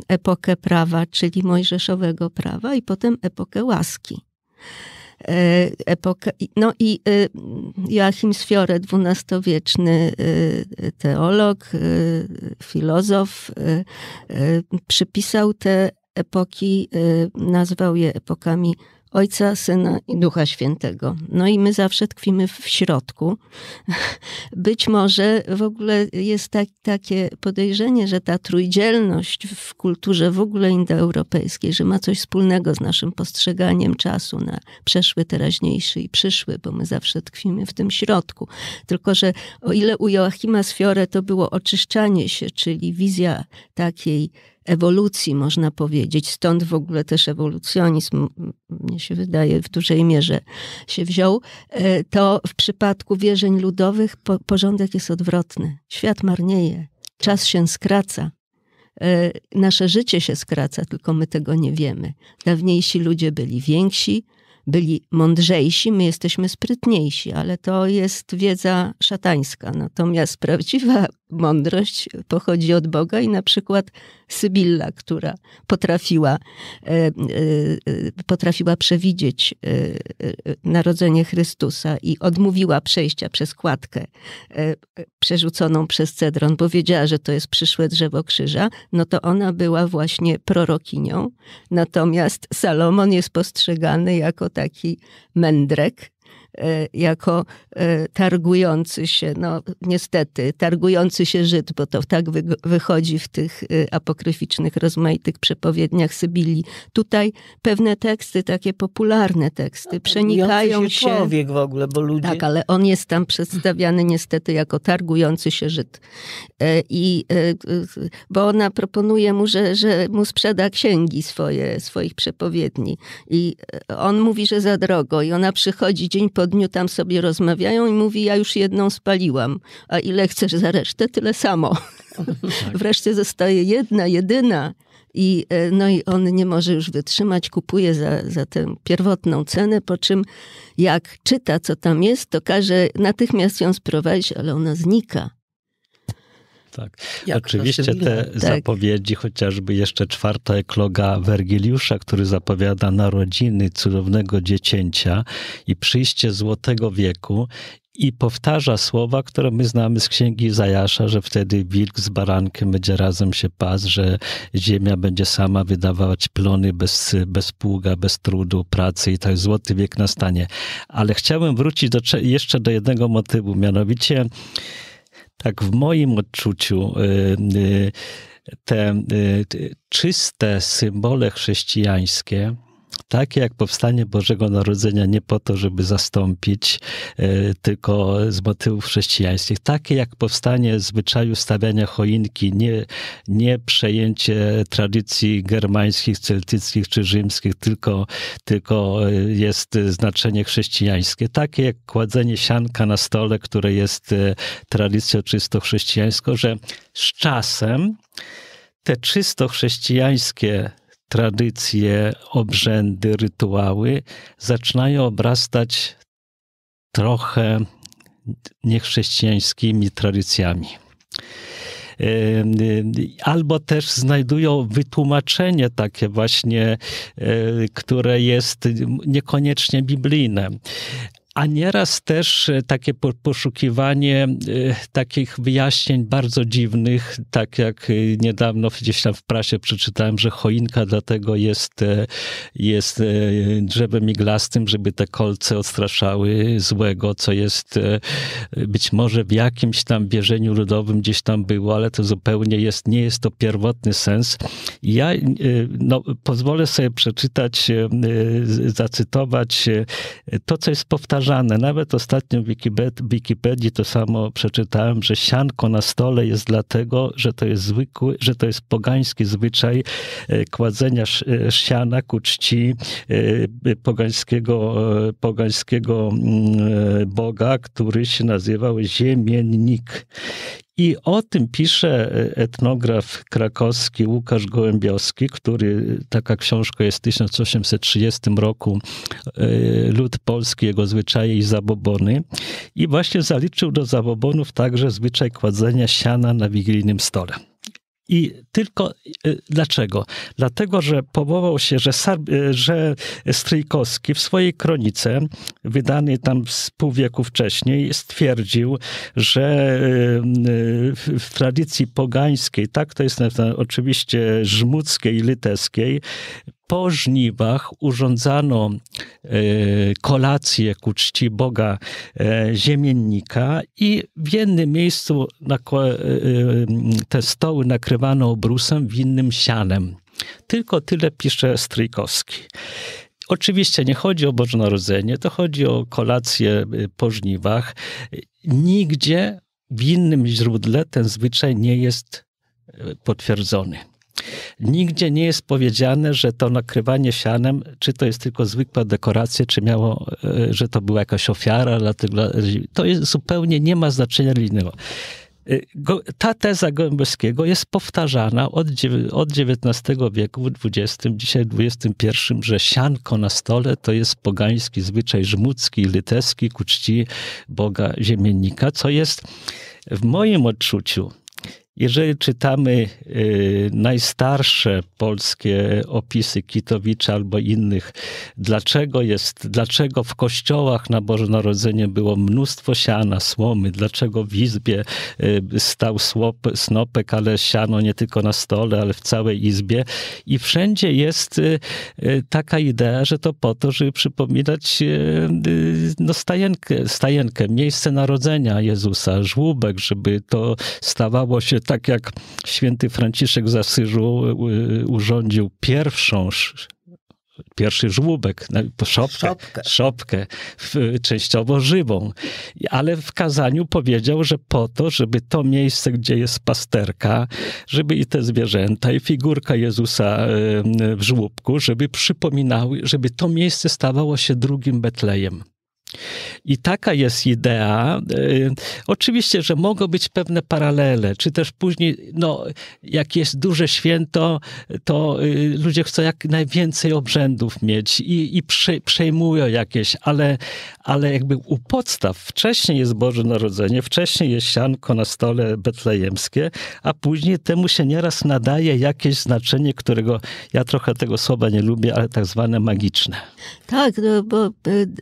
epokę prawa, czyli mojżeszowego prawa, i potem epokę łaski. no i Joachim Sfiore, dwunastowieczny teolog, filozof, przypisał te epoki y, nazwał je epokami Ojca, Syna i Ducha Świętego. No i my zawsze tkwimy w środku. [laughs] Być może w ogóle jest tak, takie podejrzenie, że ta trójdzielność w kulturze w ogóle indoeuropejskiej, że ma coś wspólnego z naszym postrzeganiem czasu na przeszły, teraźniejszy i przyszły, bo my zawsze tkwimy w tym środku. Tylko, że o ile u Joachima Sfiore to było oczyszczanie się, czyli wizja takiej ewolucji, można powiedzieć. Stąd w ogóle też ewolucjonizm, mnie się wydaje, w dużej mierze się wziął. E, to w przypadku wierzeń ludowych porządek jest odwrotny. Świat marnieje, czas się skraca e, nasze życie się skraca, tylko my tego nie wiemy. Dawniejsi ludzie byli więksi, byli mądrzejsi, my jesteśmy sprytniejsi, ale to jest wiedza szatańska. Natomiast prawdziwa mądrość pochodzi od Boga i na przykład Sybilla, która potrafiła, e, e, potrafiła przewidzieć e, narodzenie Chrystusa i odmówiła przejścia przez kładkę przerzuconą przez cedron, wiedziała, że to jest przyszłe drzewo krzyża, no to ona była właśnie prorokinią. Natomiast Salomon jest postrzegany jako taki mędrek, E, jako e, targujący się, no niestety, targujący się Żyd, bo to tak wy, wychodzi w tych e, apokryficznych, rozmaitych przepowiedniach Sybilii. Tutaj pewne teksty, takie popularne teksty, no, przenikają się, się... człowiek w ogóle, bo ludzie... Tak, ale on jest tam przedstawiany niestety jako targujący się Żyd. I, bo ona proponuje mu, że, że mu sprzeda księgi swoje, swoich przepowiedni. I on mówi, że za drogo i ona przychodzi dzień po tygodniu tam sobie rozmawiają i mówi, ja już jedną spaliłam, a ile chcesz za resztę, tyle samo. Tak. [laughs] Wreszcie zostaje jedna, jedyna. I, e, no i on nie może już wytrzymać, kupuje za, za tę pierwotną cenę, po czym jak czyta, co tam jest, to każe natychmiast ją sprowadzić, ale ona znika. Tak. Jak Oczywiście te tak. zapowiedzi, chociażby jeszcze czwarta ekloga Wergiliusza, który zapowiada narodziny cudownego dziecięcia i przyjście złotego wieku i powtarza słowa, które my znamy z księgi Zajasza, że wtedy wilk z barankiem będzie razem się pas, że ziemia będzie sama wydawać plony bez, bez pługa, bez trudu, pracy i tak złoty wiek nastanie. Ale chciałem wrócić do, jeszcze do jednego motywu, mianowicie tak w moim odczuciu y, y, te y, czyste symbole chrześcijańskie takie jak powstanie Bożego Narodzenia nie po to, żeby zastąpić, e, tylko z motywów chrześcijańskich. Takie jak powstanie zwyczaju stawiania choinki, nie, nie przejęcie tradycji germańskich, celtyckich czy rzymskich, tylko, tylko e, jest znaczenie chrześcijańskie. Takie jak kładzenie sianka na stole, które jest e, tradycją czysto chrześcijańską, że z czasem te czysto chrześcijańskie tradycje, obrzędy, rytuały zaczynają obrastać trochę niechrześcijańskimi tradycjami. E, albo też znajdują wytłumaczenie takie właśnie, e, które jest niekoniecznie biblijne a nieraz też e, takie poszukiwanie e, takich wyjaśnień bardzo dziwnych, tak jak e, niedawno gdzieś tam w prasie przeczytałem, że choinka dlatego jest, jest drzewem iglastym, żeby te kolce odstraszały złego, co jest być może w jakimś tam wierzeniu ludowym gdzieś tam było, ale to zupełnie jest, nie jest to pierwotny sens. Ja no, pozwolę sobie przeczytać, zacytować to, co jest powtarzane zauważane. Nawet ostatnio w Wikipedii to samo przeczytałem, że sianko na stole jest dlatego, że to jest zwykły, że to jest pogański zwyczaj e, kładzenia e, siana ku czci e, pogańskiego, pogańskiego mm, boga, który się nazywał Ziemiennik. I o tym pisze e, etnograf krakowski Łukasz Gołębiowski, który, taka książka jest w 1830 roku, e, Lud Polski, jego zwyczaje i zabobony. I właśnie zaliczył do zabobonów także zwyczaj kładzenia siana na wigilijnym stole. I tylko y, dlaczego? Dlatego, że powołał się, że, y, że Stryjkowski w swojej kronice, wydanej tam z pół wieku wcześniej, stwierdził, że y, w tradycji pogańskiej, tak to jest oczywiście żmudzkiej i litewskiej, po żniwach urządzano e, kolację ku czci Boga e, Ziemiennika i w jednym miejscu e, te stoły nakrywano obrusem, w innym sianem. Tylko tyle pisze Strykowski. Oczywiście nie chodzi o Boże Narodzenie, to chodzi o kolację po żniwach. Nigdzie w innym źródle ten zwyczaj nie jest potwierdzony. Nigdzie nie jest powiedziane, że to nakrywanie sianem, czy to jest tylko zwykła dekoracja, czy miało, e, że to była jakaś ofiara. to jest, zupełnie nie ma znaczenia linijnego. E, ta teza Gołębowskiego jest powtarzana od, od XIX wieku, w XX, dzisiaj w XXI, że sianko na stole to jest pogański zwyczaj żmudzki, litewski ku czci Boga Ziemiennika, co jest w moim odczuciu jeżeli czytamy y, najstarsze polskie opisy Kitowicza albo innych, dlaczego jest, dlaczego w kościołach na Boże Narodzenie było mnóstwo siana, słomy, dlaczego w izbie y, stał słop, snopek, ale siano nie tylko na stole, ale w całej izbie i wszędzie jest y, taka idea, że to po to, żeby przypominać no, stajenkę, stajenkę, miejsce narodzenia Jezusa, żłóbek, żeby to stawało się tak jak święty Franciszek z Asyżu y, y, urządził pierwszą pierwszy żłóbek, szopkę, szopkę. szopkę częściowo żywą. Ale w kazaniu powiedział, że po to, żeby to miejsce, gdzie jest pasterka, żeby i te zwierzęta, i figurka Jezusa y, w żłóbku, żeby przypominały, żeby to miejsce stawało się drugim Betlejem. I taka jest idea. Y, oczywiście, że mogą być pewne paralele, czy też później, no, jak jest duże święto, to y, ludzie chcą jak najwięcej obrzędów mieć i, i przejmują jakieś, ale, ale jakby u podstaw wcześniej jest Boże Narodzenie, wcześniej jest sianko na stole betlejemskie, a później temu się nieraz nadaje jakieś znaczenie, którego ja trochę tego słowa nie lubię, ale tak zwane magiczne. Tak, no, bo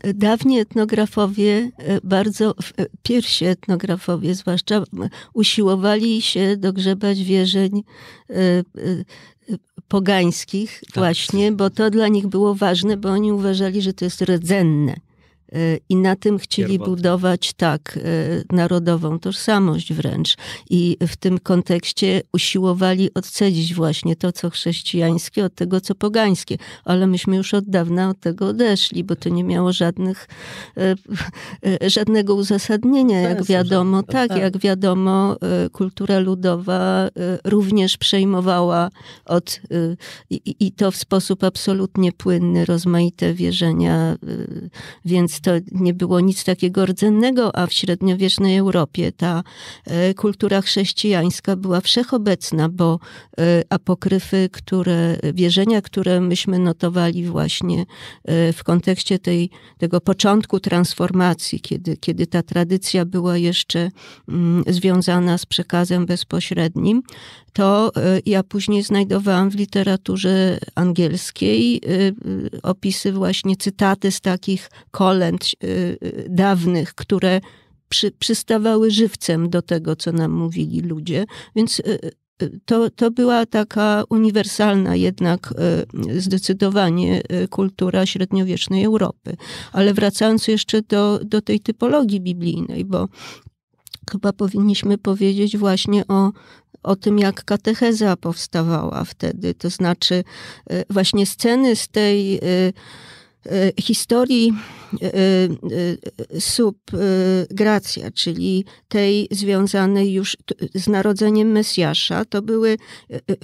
y, dawniej no, etnografowie e, bardzo, e, pierwsi etnografowie zwłaszcza, usiłowali się dogrzebać wierzeń e, pogańskich tak. właśnie, tak. bo to dla nich było ważne, bo oni uważali, że to jest rdzenne. Y, i na tym chcieli budować tak y, narodową tożsamość wręcz i w tym kontekście usiłowali odcedzić właśnie to co chrześcijańskie od tego co pogańskie, ale myśmy już od dawna od tego odeszli, bo to nie miało żadnych y, żadnego uzasadnienia, jak wiadomo, no tak, tak, jak wiadomo kultura ludowa również przejmowała od i to w sposób absolutnie płynny rozmaite wierzenia, więc to nie było nic takiego rdzennego, a w średniowiecznej Europie ta e, kultura chrześcijańska była wszechobecna, bo e, apokryfy, które, wierzenia, które myśmy notowali właśnie e, w kontekście tej, tego początku transformacji, kiedy, kiedy ta tradycja była jeszcze mm, związana z przekazem bezpośrednim, to y, ja później znajdowałam w literaturze angielskiej y, y, opisy właśnie, cytaty z takich kolęd dawnych, które przy, przystawały żywcem do tego, co nam mówili ludzie. Więc to, to była taka uniwersalna jednak zdecydowanie kultura średniowiecznej Europy. Ale wracając jeszcze do, do tej typologii biblijnej, bo chyba powinniśmy powiedzieć właśnie o o tym, jak katecheza powstawała wtedy. To znaczy, e, właśnie sceny z tej e, e, historii subgracja, czyli tej związanej już z narodzeniem Mesjasza, to były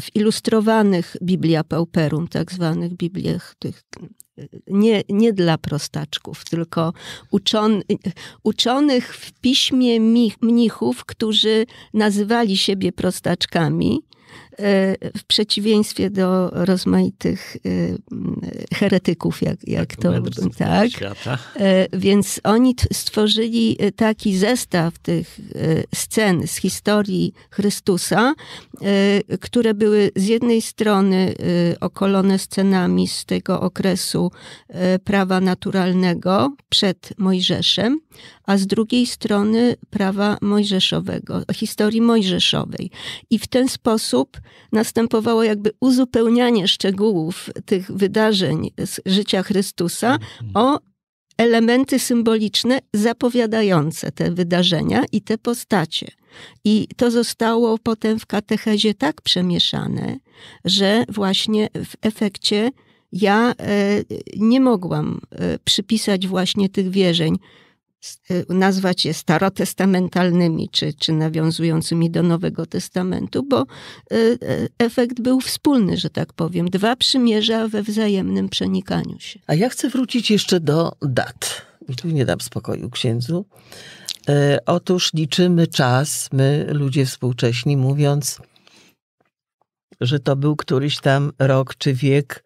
w ilustrowanych Biblia Pauperum, tak zwanych Bibliach tych nie, nie dla prostaczków, tylko uczon, uczonych w piśmie mnichów, którzy nazywali siebie prostaczkami Y, w przeciwieństwie do rozmaitych y, mm, heretyków, jak, jak tak, to... Tak. Y, więc oni stworzyli taki zestaw tych scen z historii Chrystusa, które były z jednej strony okolone scenami z tego okresu prawa naturalnego przed Mojżeszem, a z drugiej strony prawa mojżeszowego, historii mojżeszowej. I w ten sposób następowało jakby uzupełnianie szczegółów tych wydarzeń z życia Chrystusa mhm. o elementy symboliczne zapowiadające te wydarzenia i te postacie. I to zostało potem w katechezie tak przemieszane, że właśnie w efekcie ja e, nie mogłam e, przypisać właśnie tych wierzeń Y, nazwać je starotestamentalnymi, czy, czy nawiązującymi do Nowego Testamentu, bo y, y, efekt był wspólny, że tak powiem. Dwa przymierza we wzajemnym przenikaniu się. A ja chcę wrócić jeszcze do dat. I tu nie dam spokoju księdzu. otóż liczymy czas, my ludzie współcześni, mówiąc, że to był któryś tam rok czy wiek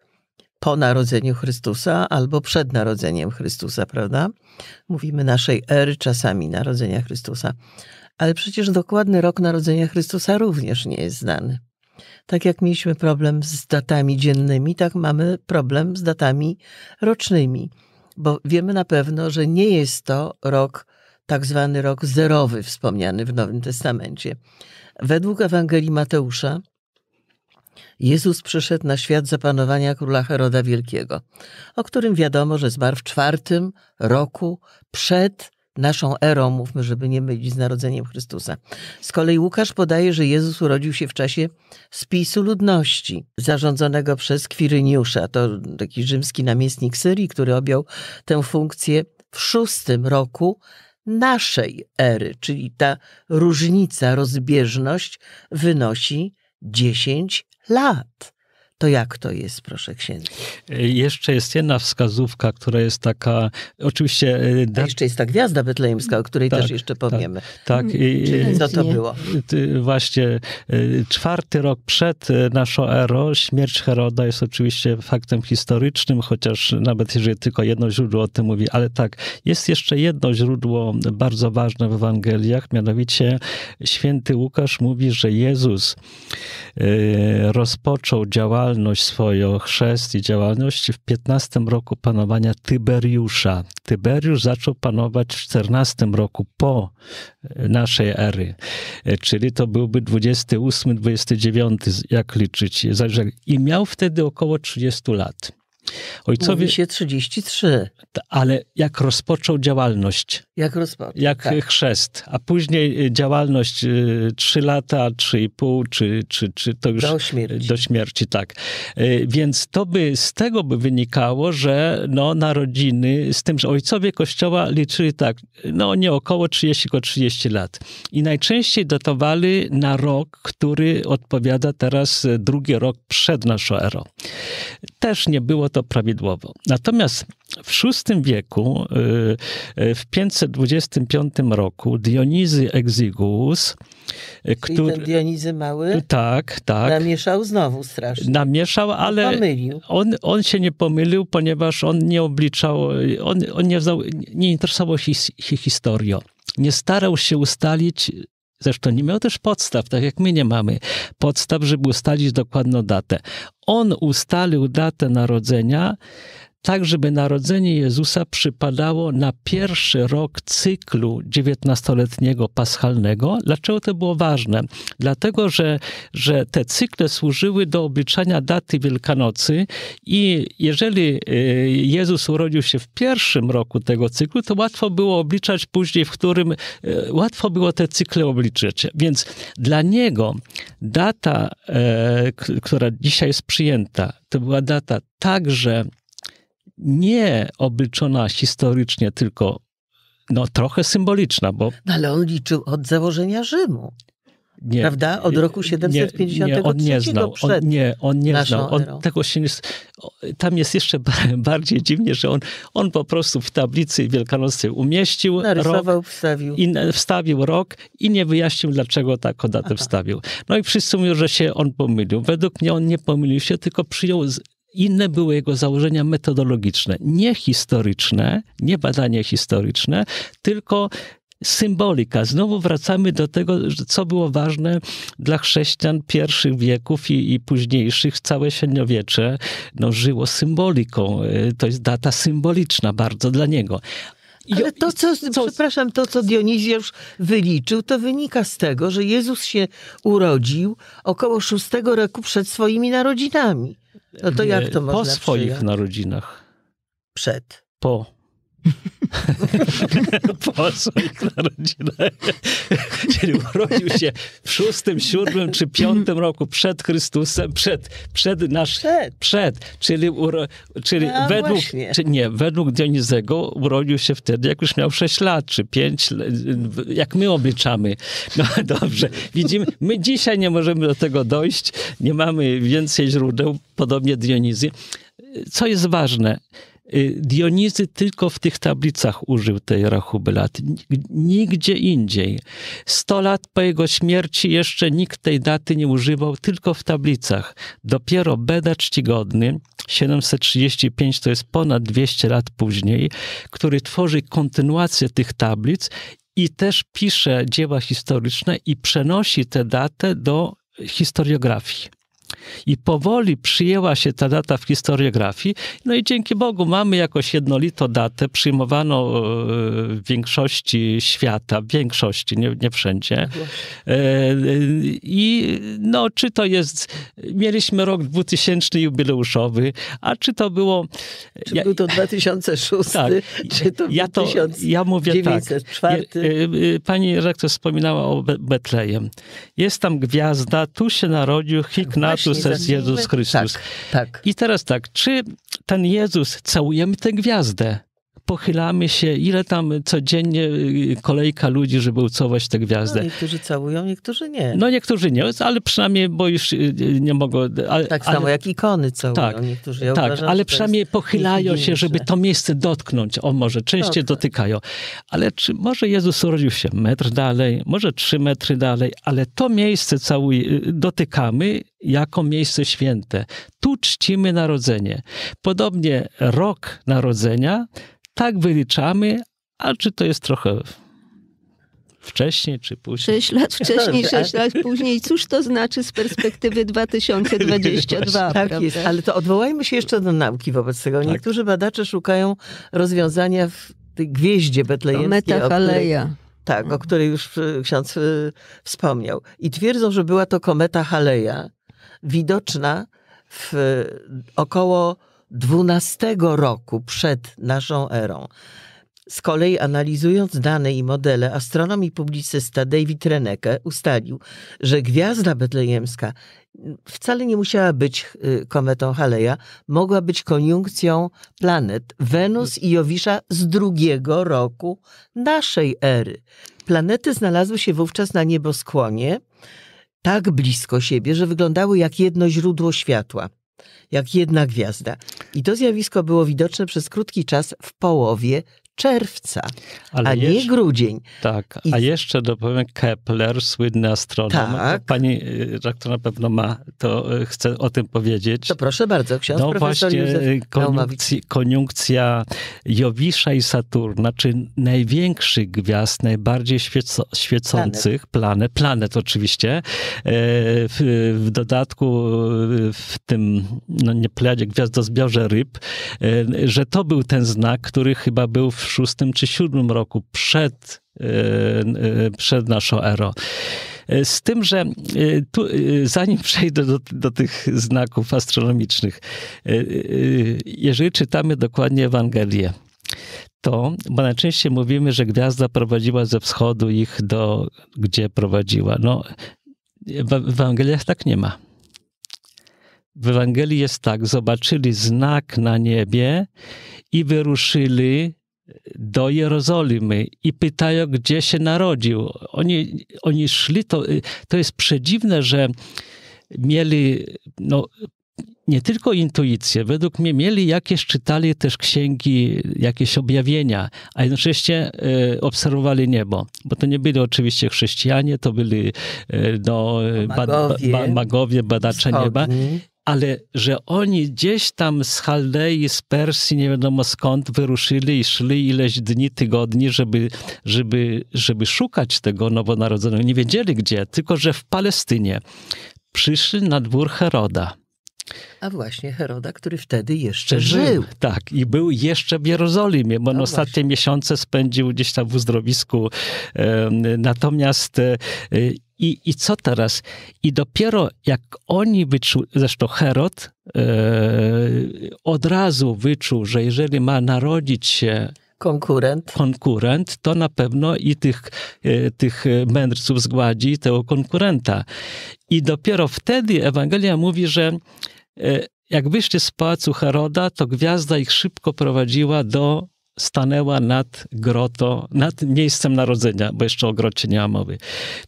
po narodzeniu Chrystusa albo przed narodzeniem Chrystusa, prawda? Mówimy naszej ery czasami narodzenia Chrystusa. Ale przecież dokładny rok narodzenia Chrystusa również nie jest znany. Tak jak mieliśmy problem z datami dziennymi, tak mamy problem z datami rocznymi, bo wiemy na pewno, że nie jest to rok, tak zwany rok zerowy, wspomniany w Nowym Testamencie. Według Ewangelii Mateusza, Jezus przyszedł na świat zapanowania króla Heroda Wielkiego, o którym wiadomo, że zmarł w czwartym roku przed naszą erą, mówmy, żeby nie mylić z narodzeniem Chrystusa. Z kolei Łukasz podaje, że Jezus urodził się w czasie spisu ludności zarządzonego przez Kwiryniusza, to taki rzymski namiestnik Syrii, który objął tę funkcję w szóstym roku naszej ery, czyli ta różnica, rozbieżność wynosi 10 Lat. To jak to jest, proszę księdza? E, jeszcze jest jedna wskazówka, która jest taka, oczywiście... Da... E, A jeszcze jest ta gwiazda betlejemska, o której tak, też jeszcze powiemy. Tak. tak. I, mm, Czyli co to było? Właśnie e, czwarty rok przed naszą erą śmierć Heroda jest oczywiście faktem historycznym, chociaż nawet jeżeli tylko jedno źródło o tym mówi, ale tak, jest jeszcze jedno źródło bardzo ważne w Ewangeliach, mianowicie święty Łukasz mówi, że Jezus rozpoczął działalność działalność swoją, chrzest i działalność w 15 roku panowania Tyberiusza. Tyberiusz zaczął panować w 14 roku po e, naszej ery, e, czyli to byłby 28-29, jak liczyć. I miał wtedy około 30 lat. Ojcowie, Mówi się 33. Ale jak rozpoczął działalność? Jak rozpoczął? Jak tak. chrzest, a później y, działalność 3 y, lata, 3,5, czy, czy, czy to już. Do śmierci. Do śmierci, tak. Y, więc to by z tego by wynikało, że no, narodziny, z tym, że ojcowie kościoła liczyli tak, no nie około 30, tylko 30 lat. I najczęściej datowali na rok, który odpowiada teraz drugi rok przed naszą erą. Też nie było to prawidłowo. Natomiast w VI wieku, y, y, w 525 roku, Dionizy Exiguus, y, Czyli który. Ten Dionizy mały? Tak, tak. Namieszał znowu strasznie. Namieszał, ale. Pomylił. On, on się nie pomylił, ponieważ on nie obliczał, on, on nie, nie interesował się, się historią. Nie starał się ustalić, Zresztą nie miał też podstaw, tak jak my nie mamy podstaw, żeby ustalić dokładną datę. On ustalił datę narodzenia tak żeby narodzenie Jezusa przypadało na pierwszy rok cyklu dziewiętnastoletniego paschalnego. Dlaczego to było ważne? Dlatego, że, że te cykle służyły do obliczania daty Wielkanocy i jeżeli y, Jezus urodził się w pierwszym roku tego cyklu, to łatwo było obliczać później, w którym y, łatwo było te cykle obliczyć. Więc dla niego data, e, która dzisiaj jest przyjęta, to była data także nie obliczona historycznie, tylko no, trochę symboliczna, bo... No, ale on liczył od założenia Rzymu. Nie, prawda? Od roku 753 nie, on nie znał, on, nie, on nie znał. On tego się nie, tam jest jeszcze [laughs] bardziej dziwnie, że on, on po prostu w tablicy wielkanocnej umieścił Narysował, rok, wstawił. I wstawił rok i nie wyjaśnił, dlaczego taką datę Aha. wstawił. No i wszyscy mówią, że się on pomylił. Według mnie on nie pomylił się, tylko przyjął inne były jego założenia metodologiczne, nie historyczne, nie badania historyczne, tylko symbolika. Znowu wracamy do tego, co było ważne dla chrześcijan pierwszych wieków i, i, późniejszych. Całe średniowiecze no, żyło symboliką. Y, to jest data symboliczna bardzo dla niego. Ale to, co, co, przepraszam, to, co Dionizjusz wyliczył, to wynika z tego, że Jezus się urodził około szóstego roku przed swoimi narodzinami. No to jak to można Po swoich przyjąć? narodzinach. Przed. Po. [laughs] [laughs] po swoich narodzinach. [laughs] Czyli urodził się w szóstym, siódmym czy piątym roku przed Chrystusem, przed, przed nasz, przed, przed czyli, uro, czyli według, czy nie, według Dionizego urodził się wtedy, jak już miał 6 lat, czy 5, jak my obliczamy. No [laughs] dobrze, widzimy, my dzisiaj nie możemy do tego dojść, nie mamy więcej źródeł, podobnie Dionizy. Co jest ważne? Y, Dionizy tylko w tych tablicach użył tej rachuby lat, nigdzie indziej. Sto lat po jego śmierci jeszcze nikt tej daty nie używał, tylko w tablicach. Dopiero Beda Czcigodny, 735 to jest ponad 200 lat później, który tworzy kontynuację tych tablic i też pisze dzieła historyczne i przenosi tę datę do historiografii. I powoli przyjęła się ta data w historiografii, no i dzięki Bogu mamy jakoś jednolito datę, przyjmowano e, w większości świata, w większości, nie, nie wszędzie. Tak e, I no, czy to jest, mieliśmy rok 2000 jubileuszowy, a czy to było... Czy ja, był to 2006, tak, czy to ja to, Ja mówię tak, e, pani rektor wspominała o Betlejem. Jest tam gwiazda, tu się narodził Hik Chrystus, jest Jezus Chrystus. Tak, tak. I teraz tak, czy ten Jezus całujemy tę gwiazdę? pochylamy się, ile tam codziennie y, kolejka ludzi, żeby ucować tę gwiazdę. No, niektórzy całują, niektórzy nie. No niektórzy nie, ale przynajmniej, bo już y, y, nie mogą... Ale, tak ale, samo jak ikony całują tak, niektórzy. Ja tak, uważam, ale przynajmniej pochylają się, żeby to miejsce dotknąć. O, może częściej no tak. dotykają. Ale czy może Jezus urodził się metr dalej, może trzy metry dalej, ale to miejsce całuje, dotykamy jako miejsce święte. Tu czcimy narodzenie. Podobnie rok narodzenia tak wyliczamy, a czy to jest trochę wcześniej czy później? Sześć lat wcześniej, sześć lat później. Cóż to znaczy z perspektywy 2022? [laughs] tak prawda? jest, ale to odwołajmy się jeszcze do nauki wobec tego. Tak. Niektórzy badacze szukają rozwiązania w tej gwieździe betlejemskiej. Haleja, Tak, o mhm. której już e, ksiądz e, wspomniał. I twierdzą, że była to kometa Haleja, widoczna w e, około dwunastego roku przed naszą erą. Z kolei analizując dane i modele, astronom i publicysta David Reneke ustalił, że gwiazda betlejemska wcale nie musiała być y, kometą Haleja, mogła być koniunkcją planet Wenus i Jowisza z drugiego roku naszej ery. Planety znalazły się wówczas na nieboskłonie tak blisko siebie, że wyglądały jak jedno źródło światła, jak jedna gwiazda. I to zjawisko było widoczne przez krótki czas w połowie czerwca, Ale a jeszcze, nie grudzień. Tak, I... a jeszcze dopowiem Kepler, słynny astronom. Tak. Pani y, to na pewno ma, to y, chce o tym powiedzieć. To proszę bardzo, ksiądz no profesor właśnie, Józef y, koniunkcja, koniunkcja Jowisza i Saturna, czy największych gwiazd, najbardziej świeco, świecących, planet. planet, planet oczywiście, e, w, w, dodatku w tym, no nie plejadzie, gwiazdozbiorze ryb, e, że to był ten znak, który chyba był w szóstym czy siódmym roku przed, e, e, przed naszą erą. E, z tym, że tu, zanim [laughs] przejdę do, do, tych znaków astronomicznych, jeżeli czytamy dokładnie Ewangelię, to, bo najczęściej mówimy, że gwiazda prowadziła ze wschodu ich do gdzie prowadziła. No, w Ewangeliach tak nie ma. W Ewangelii jest tak, zobaczyli znak na niebie i wyruszyli do Jerozolimy i pytają, gdzie się narodził. Oni, oni szli, to, y, to jest przedziwne, że mieli no, nie tylko intuicję, według mnie mieli jakieś, czytali też księgi, jakieś objawienia, a jednocześnie e, obserwowali niebo, bo to nie byli oczywiście chrześcijanie, to byli e, no, magowie, bad, ba, magowie badacze wschodni. nieba ale że oni gdzieś tam z Chaldei, z Persji, nie wiadomo skąd, wyruszyli i szli ileś dni, tygodni, żeby, żeby, żeby szukać tego nowonarodzonego. Nie wiedzieli gdzie, tylko że w Palestynie. Przyszli na dwór Heroda. A właśnie Heroda, który wtedy jeszcze żył. żył. Tak, i był jeszcze w Jerozolimie, bo no ostatnie miesiące spędził gdzieś tam w uzdrowisku. Natomiast e, i, i co teraz? I dopiero jak oni wyczuli, zresztą Herod e, od razu wyczuł, że jeżeli ma narodzić się konkurent. konkurent, to na pewno i tych, e, tych mędrców zgładzi, tego konkurenta. I dopiero wtedy Ewangelia mówi, że e, jak wyszli z pałacu Heroda, to gwiazda ich szybko prowadziła do stanęła nad groto, nad miejscem narodzenia, bo jeszcze o grocie nie ma mowy.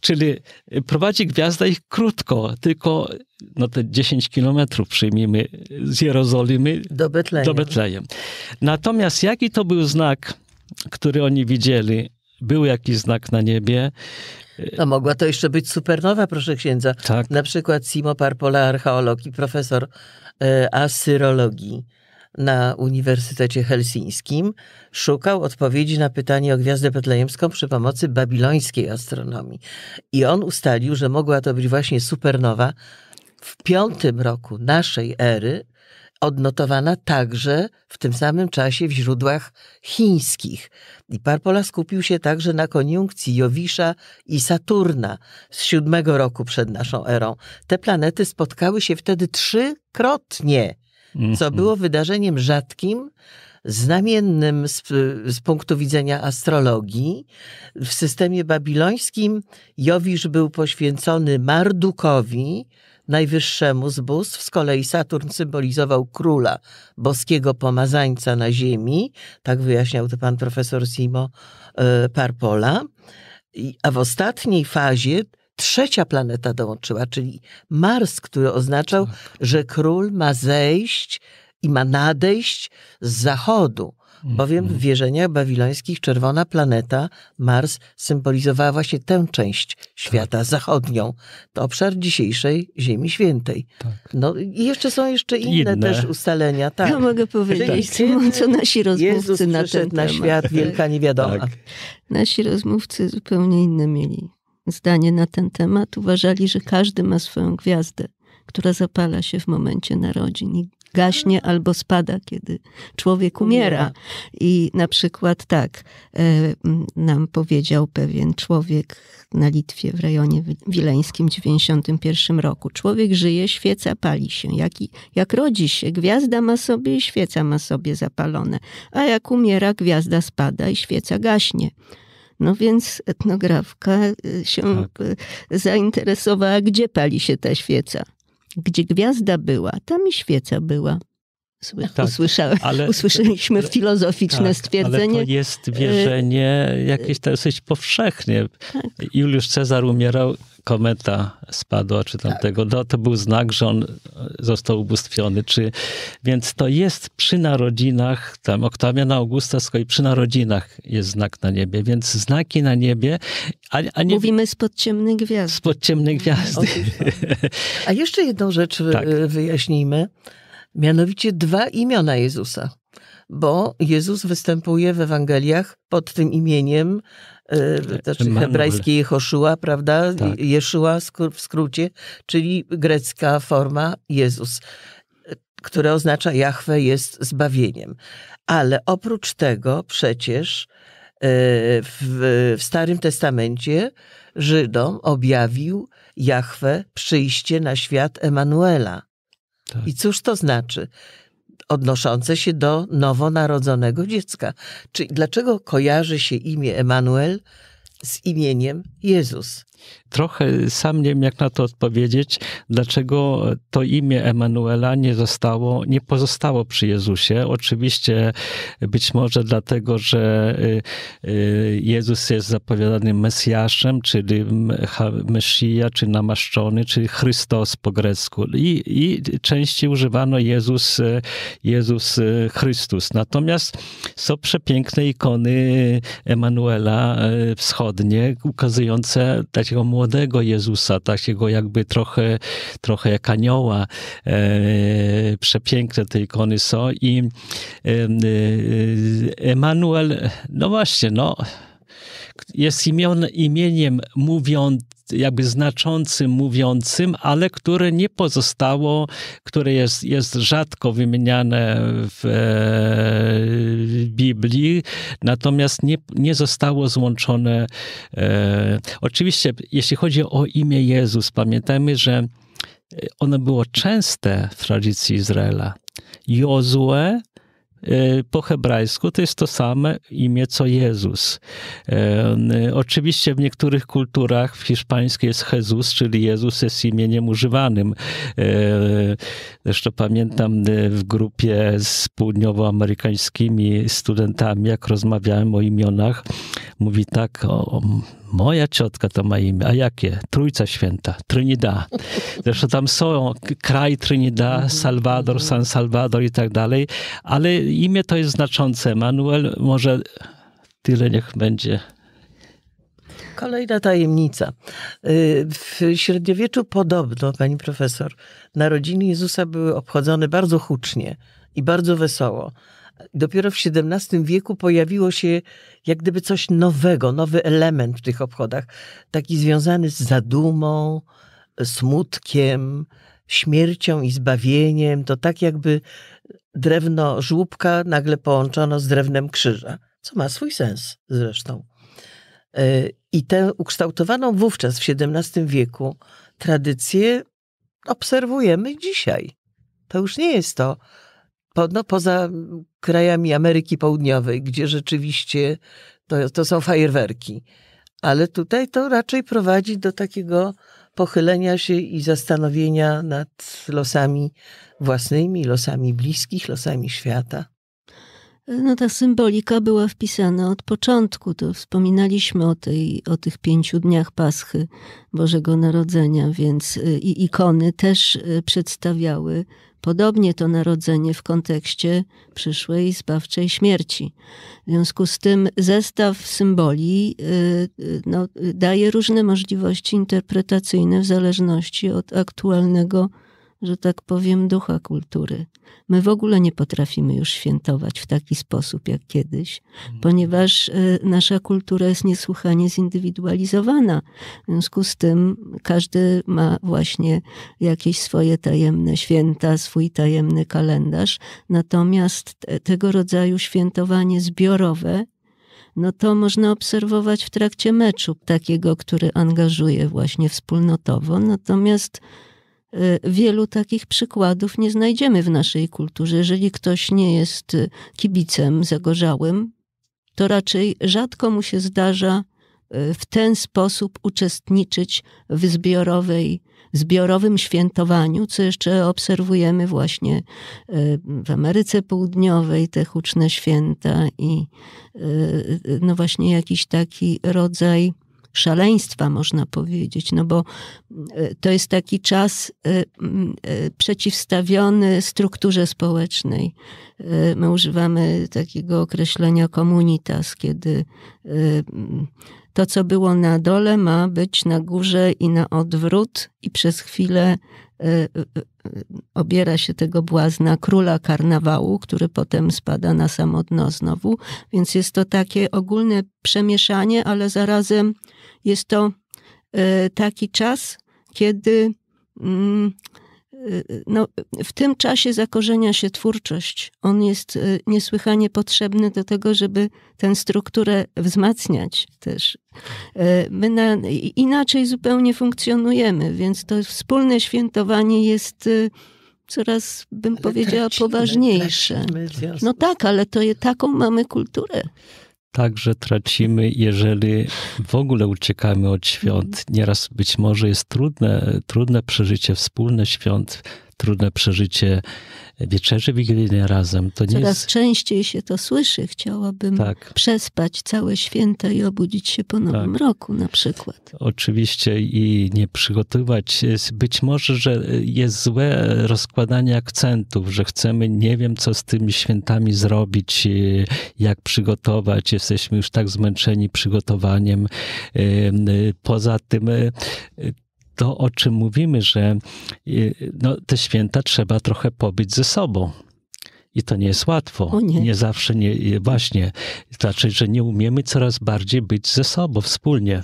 Czyli y, prowadzi gwiazda ich krótko, tylko no te 10 kilometrów przyjmijmy z Jerozolimy do Betlejem. do Betlejem. Natomiast jaki to był znak, który oni widzieli? Był jakiś znak na niebie. No mogła to jeszcze być supernowa, proszę księdza. Tak. Na przykład Simo Parpola, archeolog i profesor e, asyrologii na Uniwersytecie Helsińskim szukał odpowiedzi na pytanie o Gwiazdę Betlejemską przy pomocy babilońskiej astronomii. I on ustalił, że mogła to być właśnie supernowa w piątym roku naszej ery, odnotowana także w tym samym czasie w źródłach chińskich. I Parpola skupił się także na koniunkcji Jowisza i Saturna z siódmego roku przed naszą erą. Te planety spotkały się wtedy trzykrotnie co mhm. było wydarzeniem rzadkim, znamiennym z, z, punktu widzenia astrologii. W systemie babilońskim Jowisz był poświęcony Mardukowi, najwyższemu z bóstw. Z kolei Saturn symbolizował króla, boskiego pomazańca na ziemi. Tak wyjaśniał to pan profesor Simo e, Parpola. A w ostatniej fazie trzecia planeta dołączyła, czyli Mars, który oznaczał, tak. że król ma zejść i ma nadejść z zachodu. Bowiem w mhm. wierzeniach bawilońskich czerwona planeta Mars symbolizowała właśnie tę część świata tak. zachodnią, to obszar dzisiejszej Ziemi Świętej. Tak. No i jeszcze są jeszcze inne, inne. też ustalenia. [laughs] Tak. Ja mogę powiedzieć, tak. co nasi rozmówcy na ten temat. na świat, wielka niewiadoma. Tak. Nasi rozmówcy zupełnie inne mieli zdanie na ten temat. Uważali, że każdy ma swoją gwiazdę, która zapala się w momencie narodzin i gaśnie mm. albo spada, kiedy człowiek umiera. I na przykład tak e, nam powiedział pewien człowiek na Litwie w rejonie wileńskim w 91 roku. Człowiek żyje, świeca pali się. Jak, i, jak rodzi się, gwiazda ma sobie i świeca ma sobie zapalone. A jak umiera, gwiazda spada i świeca gaśnie. No więc etnografka y, się tak. Y, zainteresowała, gdzie pali się ta świeca. Gdzie gwiazda była, tam i świeca była. Tak, Usłyszałem, ale, usłyszeliśmy filozoficzne tak, stwierdzenie. Ale to jest y, wierzenie jakieś jest powszechnie. Tak. Juliusz Cezar umierał, kometa spadła, czy tamtego. Tak. No, to był znak, że on został ubóstwiony. Czy, więc to jest przy narodzinach, tam Oktamiana Augusta z kolei przy narodzinach jest znak na niebie, więc znaki na niebie. A, a nie... Mówimy spod ciemnych gwiazd. Spod ciemnych gwiazd. [laughs] A jeszcze jedną rzecz y, tak. wyjaśnijmy mianowicie dwa imiona Jezusa bo Jezus występuje w Ewangeliach pod tym imieniem, e, e, znaczy hebrajskie Jehoszua, prawda? Tak. w skrócie, czyli grecka forma Jezus, e, która oznacza Jahwe jest zbawieniem. Ale oprócz tego przecież w, w Starym Testamencie Żydom objawił Jahwe przyjście na świat Emanuela tak. I cóż to znaczy? Odnoszące się do nowonarodzonego dziecka. Czyli dlaczego kojarzy się imię Emanuel z imieniem Jezus? Trochę sam nie wiem, jak na to odpowiedzieć, dlaczego to imię Emanuela nie zostało, nie pozostało przy Jezusie. Oczywiście być może dlatego, że y, y, Jezus jest zapowiadanym Mesjaszem, czyli Mesija, czy namaszczony, czyli Chrystos po grecku. I, i częściej używano Jezus, Jezus Chrystus. Natomiast są przepiękne ikony Emanuela y, wschodnie, ukazujące, tak takiego młodego Jezusa, takiego jakby trochę, trochę jak anioła. E, przepiękne te ikony są i e, e, Emanuel, no właśnie, no, jest imion, imieniem mówiąc jakby znaczącym mówiącym, ale które nie pozostało, które jest, jest rzadko wymieniane w e, Biblii, natomiast nie, nie zostało złączone. E, oczywiście, jeśli chodzi o imię Jezus, pamiętajmy, że ono było częste w tradycji Izraela. Jozue Y, po hebrajsku to jest to samo imię co Jezus. Y, y, oczywiście w niektórych kulturach w hiszpańskiej jest Hezus, czyli Jezus jest imieniem używanym. Zresztą pamiętam w grupie z południowoamerykańskimi studentami, jak rozmawiałem o imionach, mówi tak, o, Moja ciotka to ma imię. A jakie? Trójca Święta, Trinidad. Zresztą tam są kraj Trinidad, mhm, mhm. Salwador, San Salwador i tak dalej, ale imię to jest znaczące. Manuel, może tyle niech będzie. Kolejna tajemnica. Y, w średniowieczu podobno, pani profesor, narodziny Jezusa były obchodzone bardzo hucznie i bardzo wesoło dopiero w XVII wieku pojawiło się jak gdyby coś nowego, nowy element w tych obchodach, taki związany z zadumą, smutkiem, śmiercią i zbawieniem. To tak jakby drewno żłóbka nagle połączono z drewnem krzyża, co ma swój sens zresztą. E, I tę ukształtowaną wówczas w XVII wieku tradycję obserwujemy dzisiaj. To już nie jest to po, no, poza krajami Ameryki Południowej, gdzie rzeczywiście to, to są fajerwerki. Ale tutaj to raczej prowadzi do takiego pochylenia się i zastanowienia nad losami własnymi, losami bliskich, losami świata. No ta symbolika była wpisana od początku, to wspominaliśmy o, tej, o tych pięciu dniach Paschy Bożego Narodzenia, więc y, i ikony też y, przedstawiały Podobnie to narodzenie w kontekście przyszłej zbawczej śmierci. W związku z tym zestaw symboli y, y, no, y, daje różne możliwości interpretacyjne w zależności od aktualnego że tak powiem, ducha kultury. My w ogóle nie potrafimy już świętować w taki sposób jak kiedyś, mhm. ponieważ e, nasza kultura jest niesłychanie zindywidualizowana. W związku z tym każdy ma właśnie jakieś swoje tajemne święta, swój tajemny kalendarz. Natomiast tego rodzaju świętowanie zbiorowe no to można obserwować w trakcie meczu, takiego, który angażuje właśnie wspólnotowo. Natomiast Y, wielu takich przykładów nie znajdziemy w naszej kulturze. Jeżeli ktoś nie jest y, kibicem zagorzałym, to raczej rzadko mu się zdarza y, w ten sposób uczestniczyć w zbiorowej, zbiorowym świętowaniu, co jeszcze obserwujemy właśnie w Ameryce Południowej, te huczne święta i no właśnie jakiś taki rodzaj szaleństwa, można powiedzieć, no bo e, to jest taki czas e, e, przeciwstawiony strukturze społecznej. My używamy takiego określenia komunitas, kiedy to, co było na dole, ma być na górze i na odwrót, i przez chwilę obiera się tego błazna króla karnawału, który potem spada na samo dno znowu. Więc jest to takie ogólne przemieszanie, ale zarazem jest to e, taki czas, kiedy mm, Y, no, w tym czasie zakorzenia się twórczość. On jest y, niesłychanie potrzebny do tego, żeby tę strukturę wzmacniać też. Y, my na, inaczej zupełnie funkcjonujemy, więc to wspólne świętowanie jest coraz, bym ale powiedziała, tracimy, poważniejsze. Tracimy no tak, ale to je, taką mamy kulturę także tracimy, jeżeli w ogóle uciekamy od świąt. Nieraz być może jest trudne, trudne przeżycie wspólne świąt trudne przeżycie wieczerzy wigilijnej razem. To nie Coraz jest... częściej się to słyszy. Chciałabym tak. przespać całe święta i obudzić się po nowym tak. roku na przykład. Oczywiście i nie przygotowywać. Być może, że jest złe rozkładanie akcentów, że chcemy, nie wiem co z tymi świętami zrobić, e, jak przygotować. Jesteśmy już tak zmęczeni przygotowaniem. E, e, poza tym to, o czym mówimy, że y, no, te święta trzeba trochę pobyć ze sobą. I to nie jest łatwo. Nie. nie. zawsze, nie, właśnie. Znaczy, że nie umiemy coraz bardziej być ze sobą wspólnie.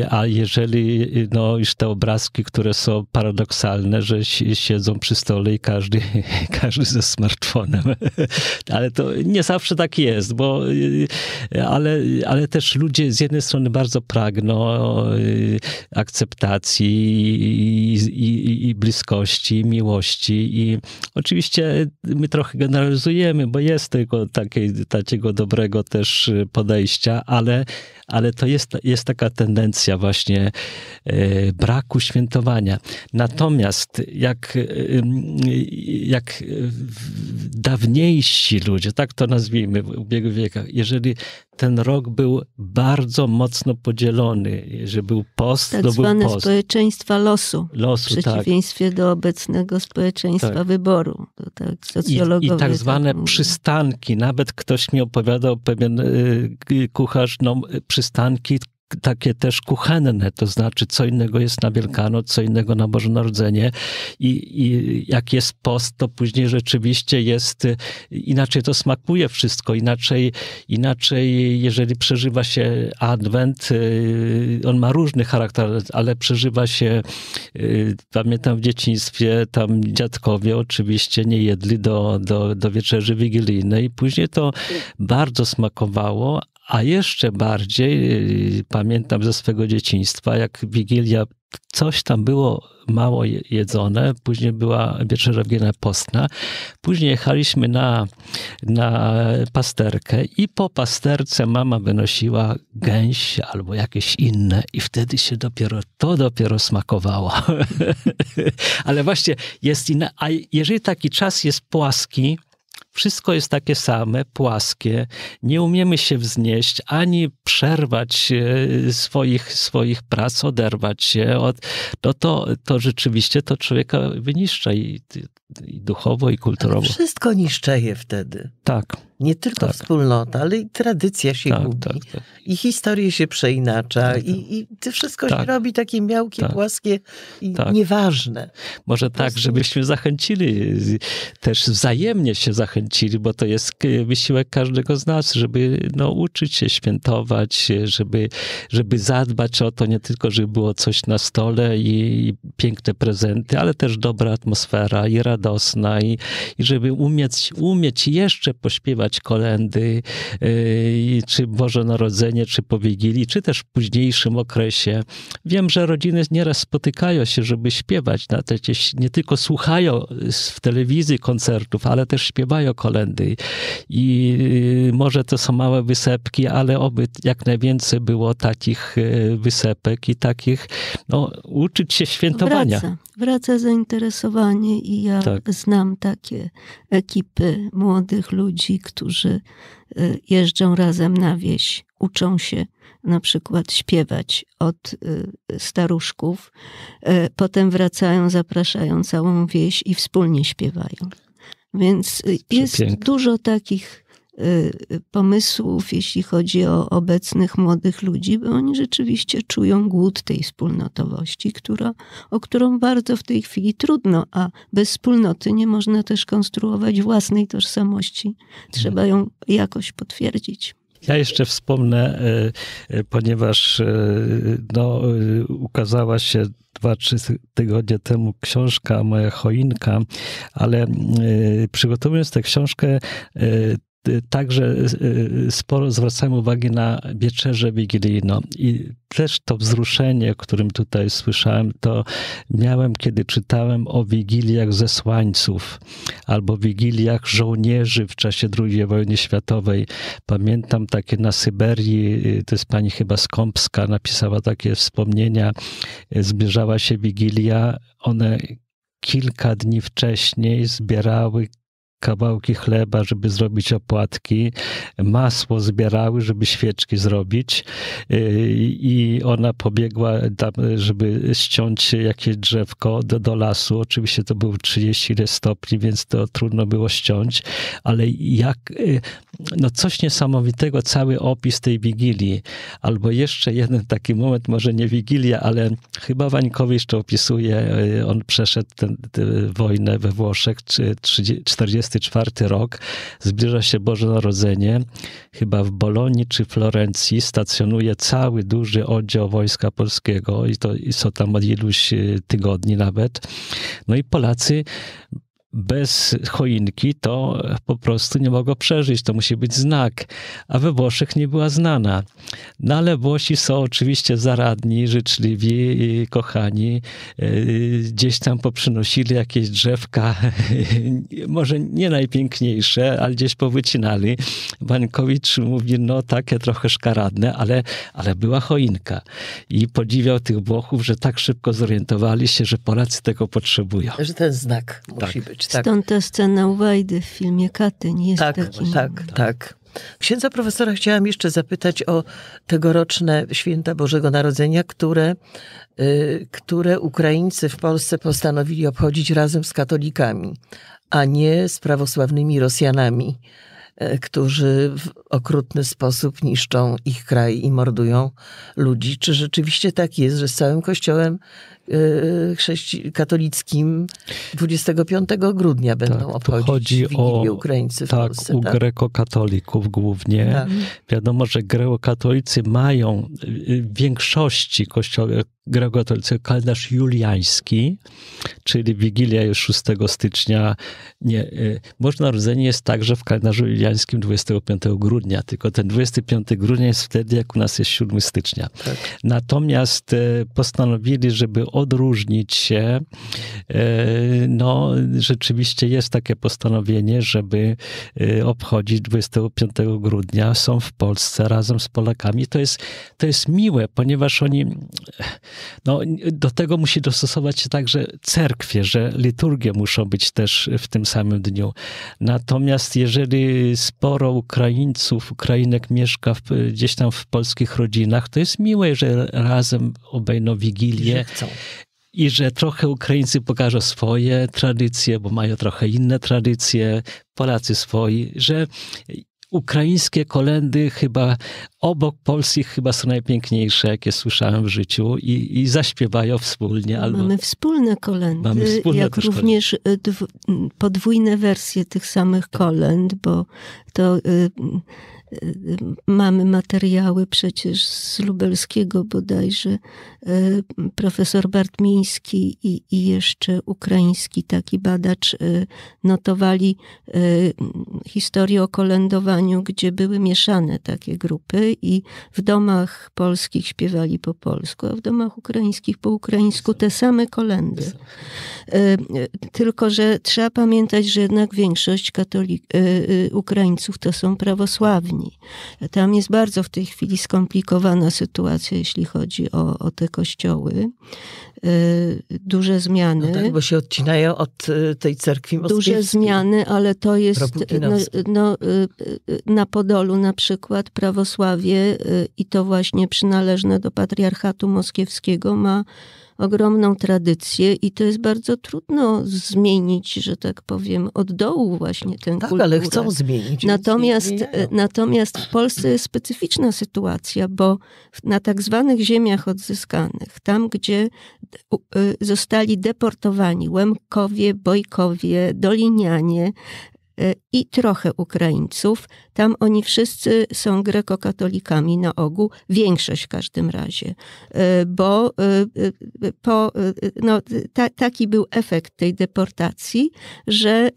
E, a jeżeli no, już te obrazki, które są paradoksalne, że siedzą przy stole i każdy, [laughs] każdy ze smartfonem. [laughs] Ale to nie zawsze tak jest, bo e, ale, ale też ludzie z jednej strony bardzo pragną e, akceptacji i, i, i bliskości, miłości i oczywiście my trochę generalizujemy, bo jest tego takiego dobrego też podejścia, ale, ale to jest, jest taka tendencja właśnie y, braku świętowania. Natomiast jak, y, jak dawniejsi ludzie, tak to nazwijmy w ubiegłych wiekach, jeżeli ten rok był bardzo mocno podzielony, że był post, tak to zwane był post. społeczeństwa losu. Losu, W tak. przeciwieństwie tak. do obecnego społeczeństwa tak. wyboru. To tak socjologowie I, I tak, tak zwane tak przystanki. Nawet ktoś mi opowiadał, pewien y, kucharz, no, przystanki takie też kuchenne, to znaczy co innego jest na Wielkanoc, co innego na Boże Narodzenie I, i jak jest post, to później rzeczywiście jest, inaczej to smakuje wszystko, inaczej, inaczej jeżeli przeżywa się Adwent, y, on ma różny charakter, ale przeżywa się, y, pamiętam w dzieciństwie, tam dziadkowie oczywiście nie jedli do, do, do wieczerzy wigilijnej, później to bardzo smakowało, a jeszcze bardziej y, pamiętam ze swego dzieciństwa, jak Wigilia coś tam było mało jedzone, później była wieczerza Wigilia postna, później jechaliśmy na, na pasterkę i po pasterce mama wynosiła gęś albo jakieś inne i wtedy się dopiero, to dopiero smakowało. [laughs] Ale właśnie jest inna, a jeżeli taki czas jest płaski, wszystko jest takie same, płaskie. Nie umiemy się wznieść ani przerwać e, swoich, swoich prac, oderwać się od. No to, to rzeczywiście to człowieka wyniszcza i, i duchowo, i kulturowo. Ale wszystko niszczeje wtedy. Tak. Nie tylko tak. wspólnota, ale i tradycja się tak, gubi, tak, tak. i historię się przeinacza, tak, I, tak. i to wszystko się robi takie miałkie, płaskie i nieważne. Może tak, żebyśmy zachęcili, też wzajemnie się zachęcili, bo to jest y, wysiłek każdego z nas, żeby no, uczyć się, świętować, y, żeby, żeby zadbać o to, nie tylko, żeby było coś na stole i, i piękne prezenty, ale też dobra atmosfera i radosna i, i żeby umieć, umieć jeszcze pośpiewać śpiewać kolendy, y, czy Boże Narodzenie, czy po Wigilii, czy też w późniejszym okresie. Wiem, że rodziny nieraz spotykają się, żeby śpiewać, na te, nie tylko słuchają w telewizji koncertów, ale też śpiewają kolendy. I y, może to są małe wysepki, ale oby jak najwięcej było takich y, wysepek i takich, no, uczyć się świętowania. Wraca wraca zainteresowanie i ja tak. znam takie ekipy młodych ludzi, którzy e, jeżdżą razem na wieś, uczą się na przykład śpiewać od e, staruszków, e, potem wracają, zapraszają całą wieś i wspólnie śpiewają. Więc jest dużo takich Y, y, pomysłów, jeśli chodzi o obecnych młodych ludzi, bo oni rzeczywiście czują głód tej wspólnotowości, która, o którą bardzo w tej chwili trudno, a bez wspólnoty nie można też konstruować własnej tożsamości. Trzeba ją jakoś potwierdzić. Ja jeszcze wspomnę, y, ponieważ no, ukazała się dwa, trzy tygodnie temu książka Moja choinka, ale przygotowując tę książkę, także y, y, sporo zwracamy uwagę na wieczerzę wigilijną i też to wzruszenie, o którym tutaj słyszałem, to miałem, kiedy czytałem o wigiliach zesłańców albo wigiliach żołnierzy w czasie II wojny światowej. Pamiętam takie na Syberii, y, to jest pani chyba Skąpska, napisała takie wspomnienia. Zbliżała się wigilia, one kilka dni wcześniej zbierały kawałki chleba, żeby zrobić opłatki, masło zbierały, żeby świeczki zrobić y, i ona pobiegła, żeby ściąć jakieś drzewko do, do lasu. Oczywiście to było 30 stopni, więc to trudno było ściąć, ale jak, y, no coś niesamowitego, cały opis tej Wigilii, albo jeszcze jeden taki moment, może nie Wigilia, ale chyba Wańkowicz to opisuje, y, on przeszedł tę wojnę we Włoszech, 40 czwarty rok. Zbliża się Boże Narodzenie. Chyba w Bolonii czy Florencji stacjonuje cały duży oddział Wojska Polskiego i to i są tam od iluś y, tygodni nawet. No i Polacy bez choinki to po prostu nie mogło przeżyć. To musi być znak. A we Włoszech nie była znana. No ale Włosi są oczywiście zaradni, życzliwi i kochani. E, gdzieś tam poprzynosili jakieś drzewka, [laughs] może nie najpiękniejsze, ale gdzieś powycinali. Bańkowicz mówi, no takie trochę szkaradne, ale, ale była choinka. I podziwiał tych Włochów, że tak szybko zorientowali się, że Polacy tego potrzebują. Że ten znak tak. musi być. Tak. Stąd ta scena Wajdy w filmie Katyń jest tak, takim... Tak, tak, tak. tak. Księdza profesora chciałam jeszcze zapytać o tegoroczne święta Bożego Narodzenia, które, y, które Ukraińcy w Polsce postanowili obchodzić razem z katolikami, a nie z prawosławnymi Rosjanami, e, którzy w okrutny sposób niszczą ich kraj i mordują ludzi. Czy rzeczywiście tak jest, że z całym Kościołem Y, chrześci- katolickim 25 grudnia tak, będą tak, obchodzić chodzi o, Ukraińcy w tak, Polsce. U tak, u grekokatolików głównie. Tak. Wiadomo, że grekokatolicy mają y, y, w większości kościołów grekokatolickiego kalendarz juliański, czyli Wigilia jest 6 stycznia. Nie, Boże Narodzenie jest także w kalendarzu juliańskim 25 grudnia, tylko ten 25 grudnia jest wtedy, jak u nas jest 7 stycznia. Tak. Natomiast postanowili, żeby odróżnić się. E, no, rzeczywiście jest takie postanowienie, żeby e, obchodzić 25 grudnia. Są w Polsce razem z Polakami. To jest, to jest miłe, ponieważ oni, no, do tego musi dostosować się także cerkwie, że liturgie muszą być też w tym samym dniu. Natomiast jeżeli sporo Ukraińców, Ukrainek mieszka w, gdzieś tam w polskich rodzinach, to jest miłe, że razem obejmą wigilię. Że chcą i że trochę Ukraińcy pokażą swoje tradycje, bo mają trochę inne tradycje, Polacy swoi, że ukraińskie kolendy chyba obok polskich chyba są najpiękniejsze, jakie słyszałem w życiu i, i zaśpiewają wspólnie. Albo... Mamy wspólne kolendy, Mamy wspólne jak również y, podwójne wersje tych samych kolend, bo to y, Mamy materiały przecież z lubelskiego bodajże, e, profesor Bartmiński i, i jeszcze ukraiński taki badacz e, notowali e, historię o kolędowaniu, gdzie były mieszane takie grupy i w domach polskich śpiewali po polsku, a w domach ukraińskich po ukraińsku te same kolendy. Tylko, że trzeba pamiętać, że jednak większość katolik- Ukraińców to są prawosławni. Tam jest bardzo w tej chwili skomplikowana sytuacja, jeśli chodzi o, o te kościoły. E, duże zmiany. No tak, bo się odcinają od e, tej cerkwi moskiewskiej. Duże zmiany, ale to jest e, no, no, na Podolu na przykład prawosławie i to właśnie przynależne do patriarchatu moskiewskiego ma ogromną tradycję i to jest bardzo trudno zmienić, że tak powiem, od dołu właśnie no ten tak, kulturę. ale chcą zmienić. Natomiast, e, natomiast w Polsce jest specyficzna sytuacja, bo na tak zwanych ziemiach odzyskanych, tam gdzie e, zostali deportowani Łemkowie, Bojkowie, Dolinianie, E, i trochę Ukraińców. Tam oni wszyscy są grekokatolikami na ogół, większość w każdym razie, e, bo e, po, no, ta, taki był efekt tej deportacji, że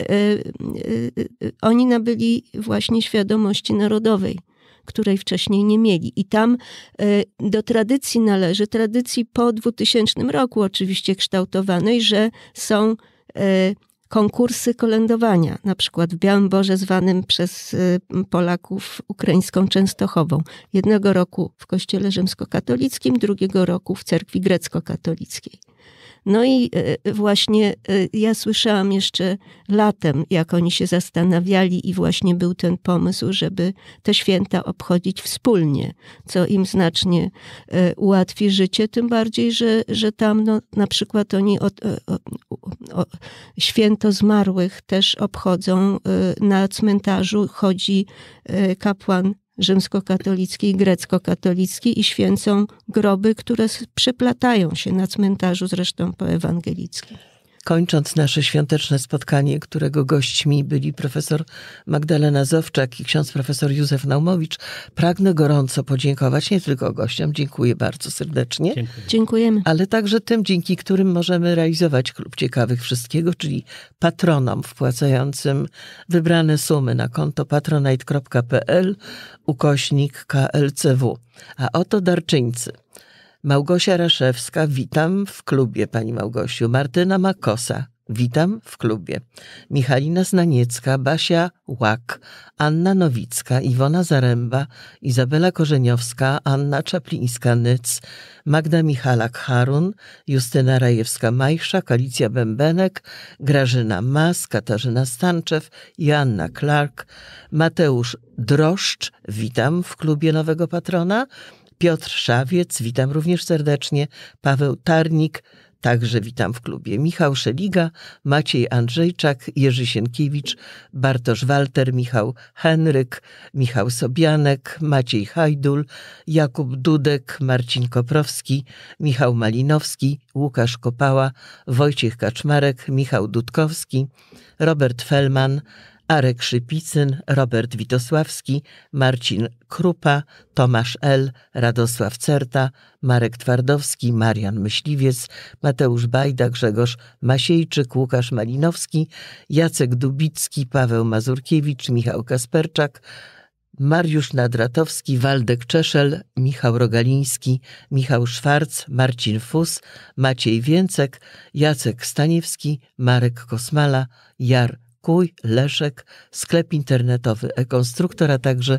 oni nabyli właśnie świadomości narodowej której wcześniej nie mieli. I tam do tradycji należy, tradycji po 2000 roku oczywiście kształtowanej, że są konkursy kolędowania, na przykład w Białym Boże zwanym przez y, Polaków ukraińską Częstochową. Jednego roku w kościele rzymskokatolickim, drugiego roku w cerkwi grecko-katolickiej. No i e, e, właśnie e, ja słyszałam jeszcze latem, jak oni się zastanawiali, i właśnie był ten pomysł, żeby te święta obchodzić wspólnie, co im znacznie ułatwi życie, tym bardziej, że, że tam no, na przykład oni o, o, święto zmarłych też obchodzą na cmentarzu, chodzi kapłan rzymskokatolicki i grecko-katolicki i święcą groby, które przeplatają się na cmentarzu zresztą po ewangelickim kończąc nasze świąteczne spotkanie, którego gośćmi byli profesor Magdalena Zowczak i ksiądz profesor Józef Naumowicz, pragnę gorąco podziękować nie tylko gościom, dziękuję bardzo serdecznie. Dziękuję. Dziękujemy. Ale także tym, dzięki którym możemy realizować Klub Ciekawych Wszystkiego, czyli patronom wpłacającym wybrane sumy na konto patronite.pl ukośnik KLCW. A oto darczyńcy. Małgosia Raszewska, witam w klubie, pani Małgosiu. Martyna Makosa, witam w klubie. Michalina Znaniecka, Basia Łak, Anna Nowicka, Iwona Zaręba, Izabela Korzeniowska, Anna Czaplińska-Nyc, Magda Michalak-Harun, Justyna Rajewska-Majsza, Kalicja Bębenek, Grażyna Mas, Katarzyna Stanczew, Joanna Clark, Mateusz Droszcz, witam w klubie nowego patrona, Piotr Szawiec, witam również serdecznie, Paweł Tarnik, Także witam w klubie Michał Szeliga, Maciej Andrzejczak, Jerzy Sienkiewicz, Bartosz Walter, Michał Henryk, Michał Sobianek, Maciej Hajdul, Jakub Dudek, Marcin Koprowski, Michał Malinowski, Łukasz Kopała, Wojciech Kaczmarek, Michał Dudkowski, Robert Fellman, Arek Szypicyn, Robert Witosławski, Marcin Krupa, Tomasz L., Radosław Certa, Marek Twardowski, Marian Myśliwiec, Mateusz Bajda, Grzegorz Masiejczyk, Łukasz Malinowski, Jacek Dubicki, Paweł Mazurkiewicz, Michał Kasperczak, Mariusz Nadratowski, Waldek Czeszel, Michał Rogaliński, Michał Szwarc, Marcin Fus, Maciej Więcek, Jacek Staniewski, Marek Kosmala, Jar Kuj, Leszek, sklep internetowy e-konstruktor, a także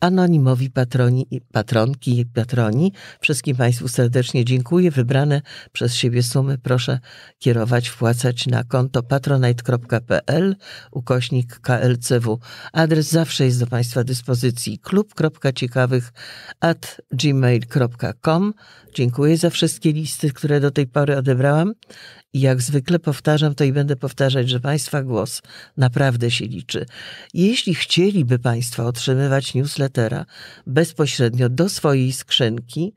anonimowi patroni, patronki i patroni. Wszystkim Państwu serdecznie dziękuję. Wybrane przez siebie sumy proszę kierować, wpłacać na konto patronite.pl ukośnik klcw. Adres zawsze jest do Państwa dyspozycji klub.ciekawych at gmail.com. Dziękuję za wszystkie listy, które do tej pory odebrałam. I jak zwykle powtarzam to i będę powtarzać, że Państwa głos naprawdę się liczy. Jeśli chcieliby Państwo otrzymywać newsletter newslettera bezpośrednio do swojej skrzynki,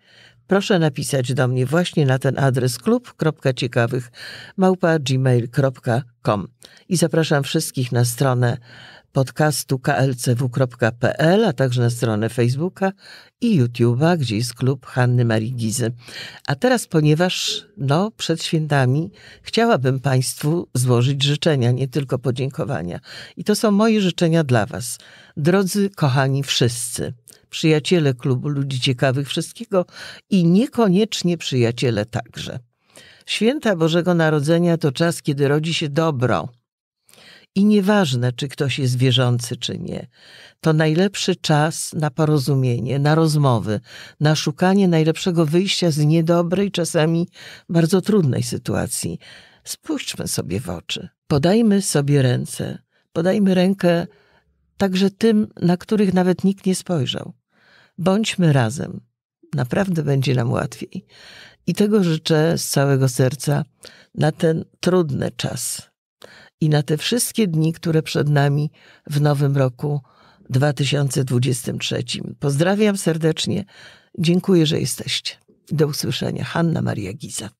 proszę napisać do mnie właśnie na ten adres klub.ciekawych i zapraszam wszystkich na stronę podcastu klcw.pl, a także na stronę Facebooka i YouTube'a, gdzie jest klub Hanny Marii Gizy. A teraz, ponieważ no, przed świętami chciałabym Państwu złożyć życzenia, nie tylko podziękowania. I to są moje życzenia dla Was. Drodzy kochani wszyscy, przyjaciele klubu ludzi ciekawych wszystkiego i niekoniecznie przyjaciele także. Święta Bożego Narodzenia to czas, kiedy rodzi się dobro – i nieważne, czy ktoś jest wierzący, czy nie, to najlepszy czas na porozumienie, na rozmowy, na szukanie najlepszego wyjścia z niedobrej, czasami bardzo trudnej sytuacji. Spójrzmy sobie w oczy, podajmy sobie ręce, podajmy rękę także tym, na których nawet nikt nie spojrzał. Bądźmy razem, naprawdę będzie nam łatwiej. I tego życzę z całego serca na ten trudny czas i na te wszystkie dni, które przed nami w nowym roku 2023. Pozdrawiam serdecznie. Dziękuję, że jesteście. Do usłyszenia. Hanna Maria Giza.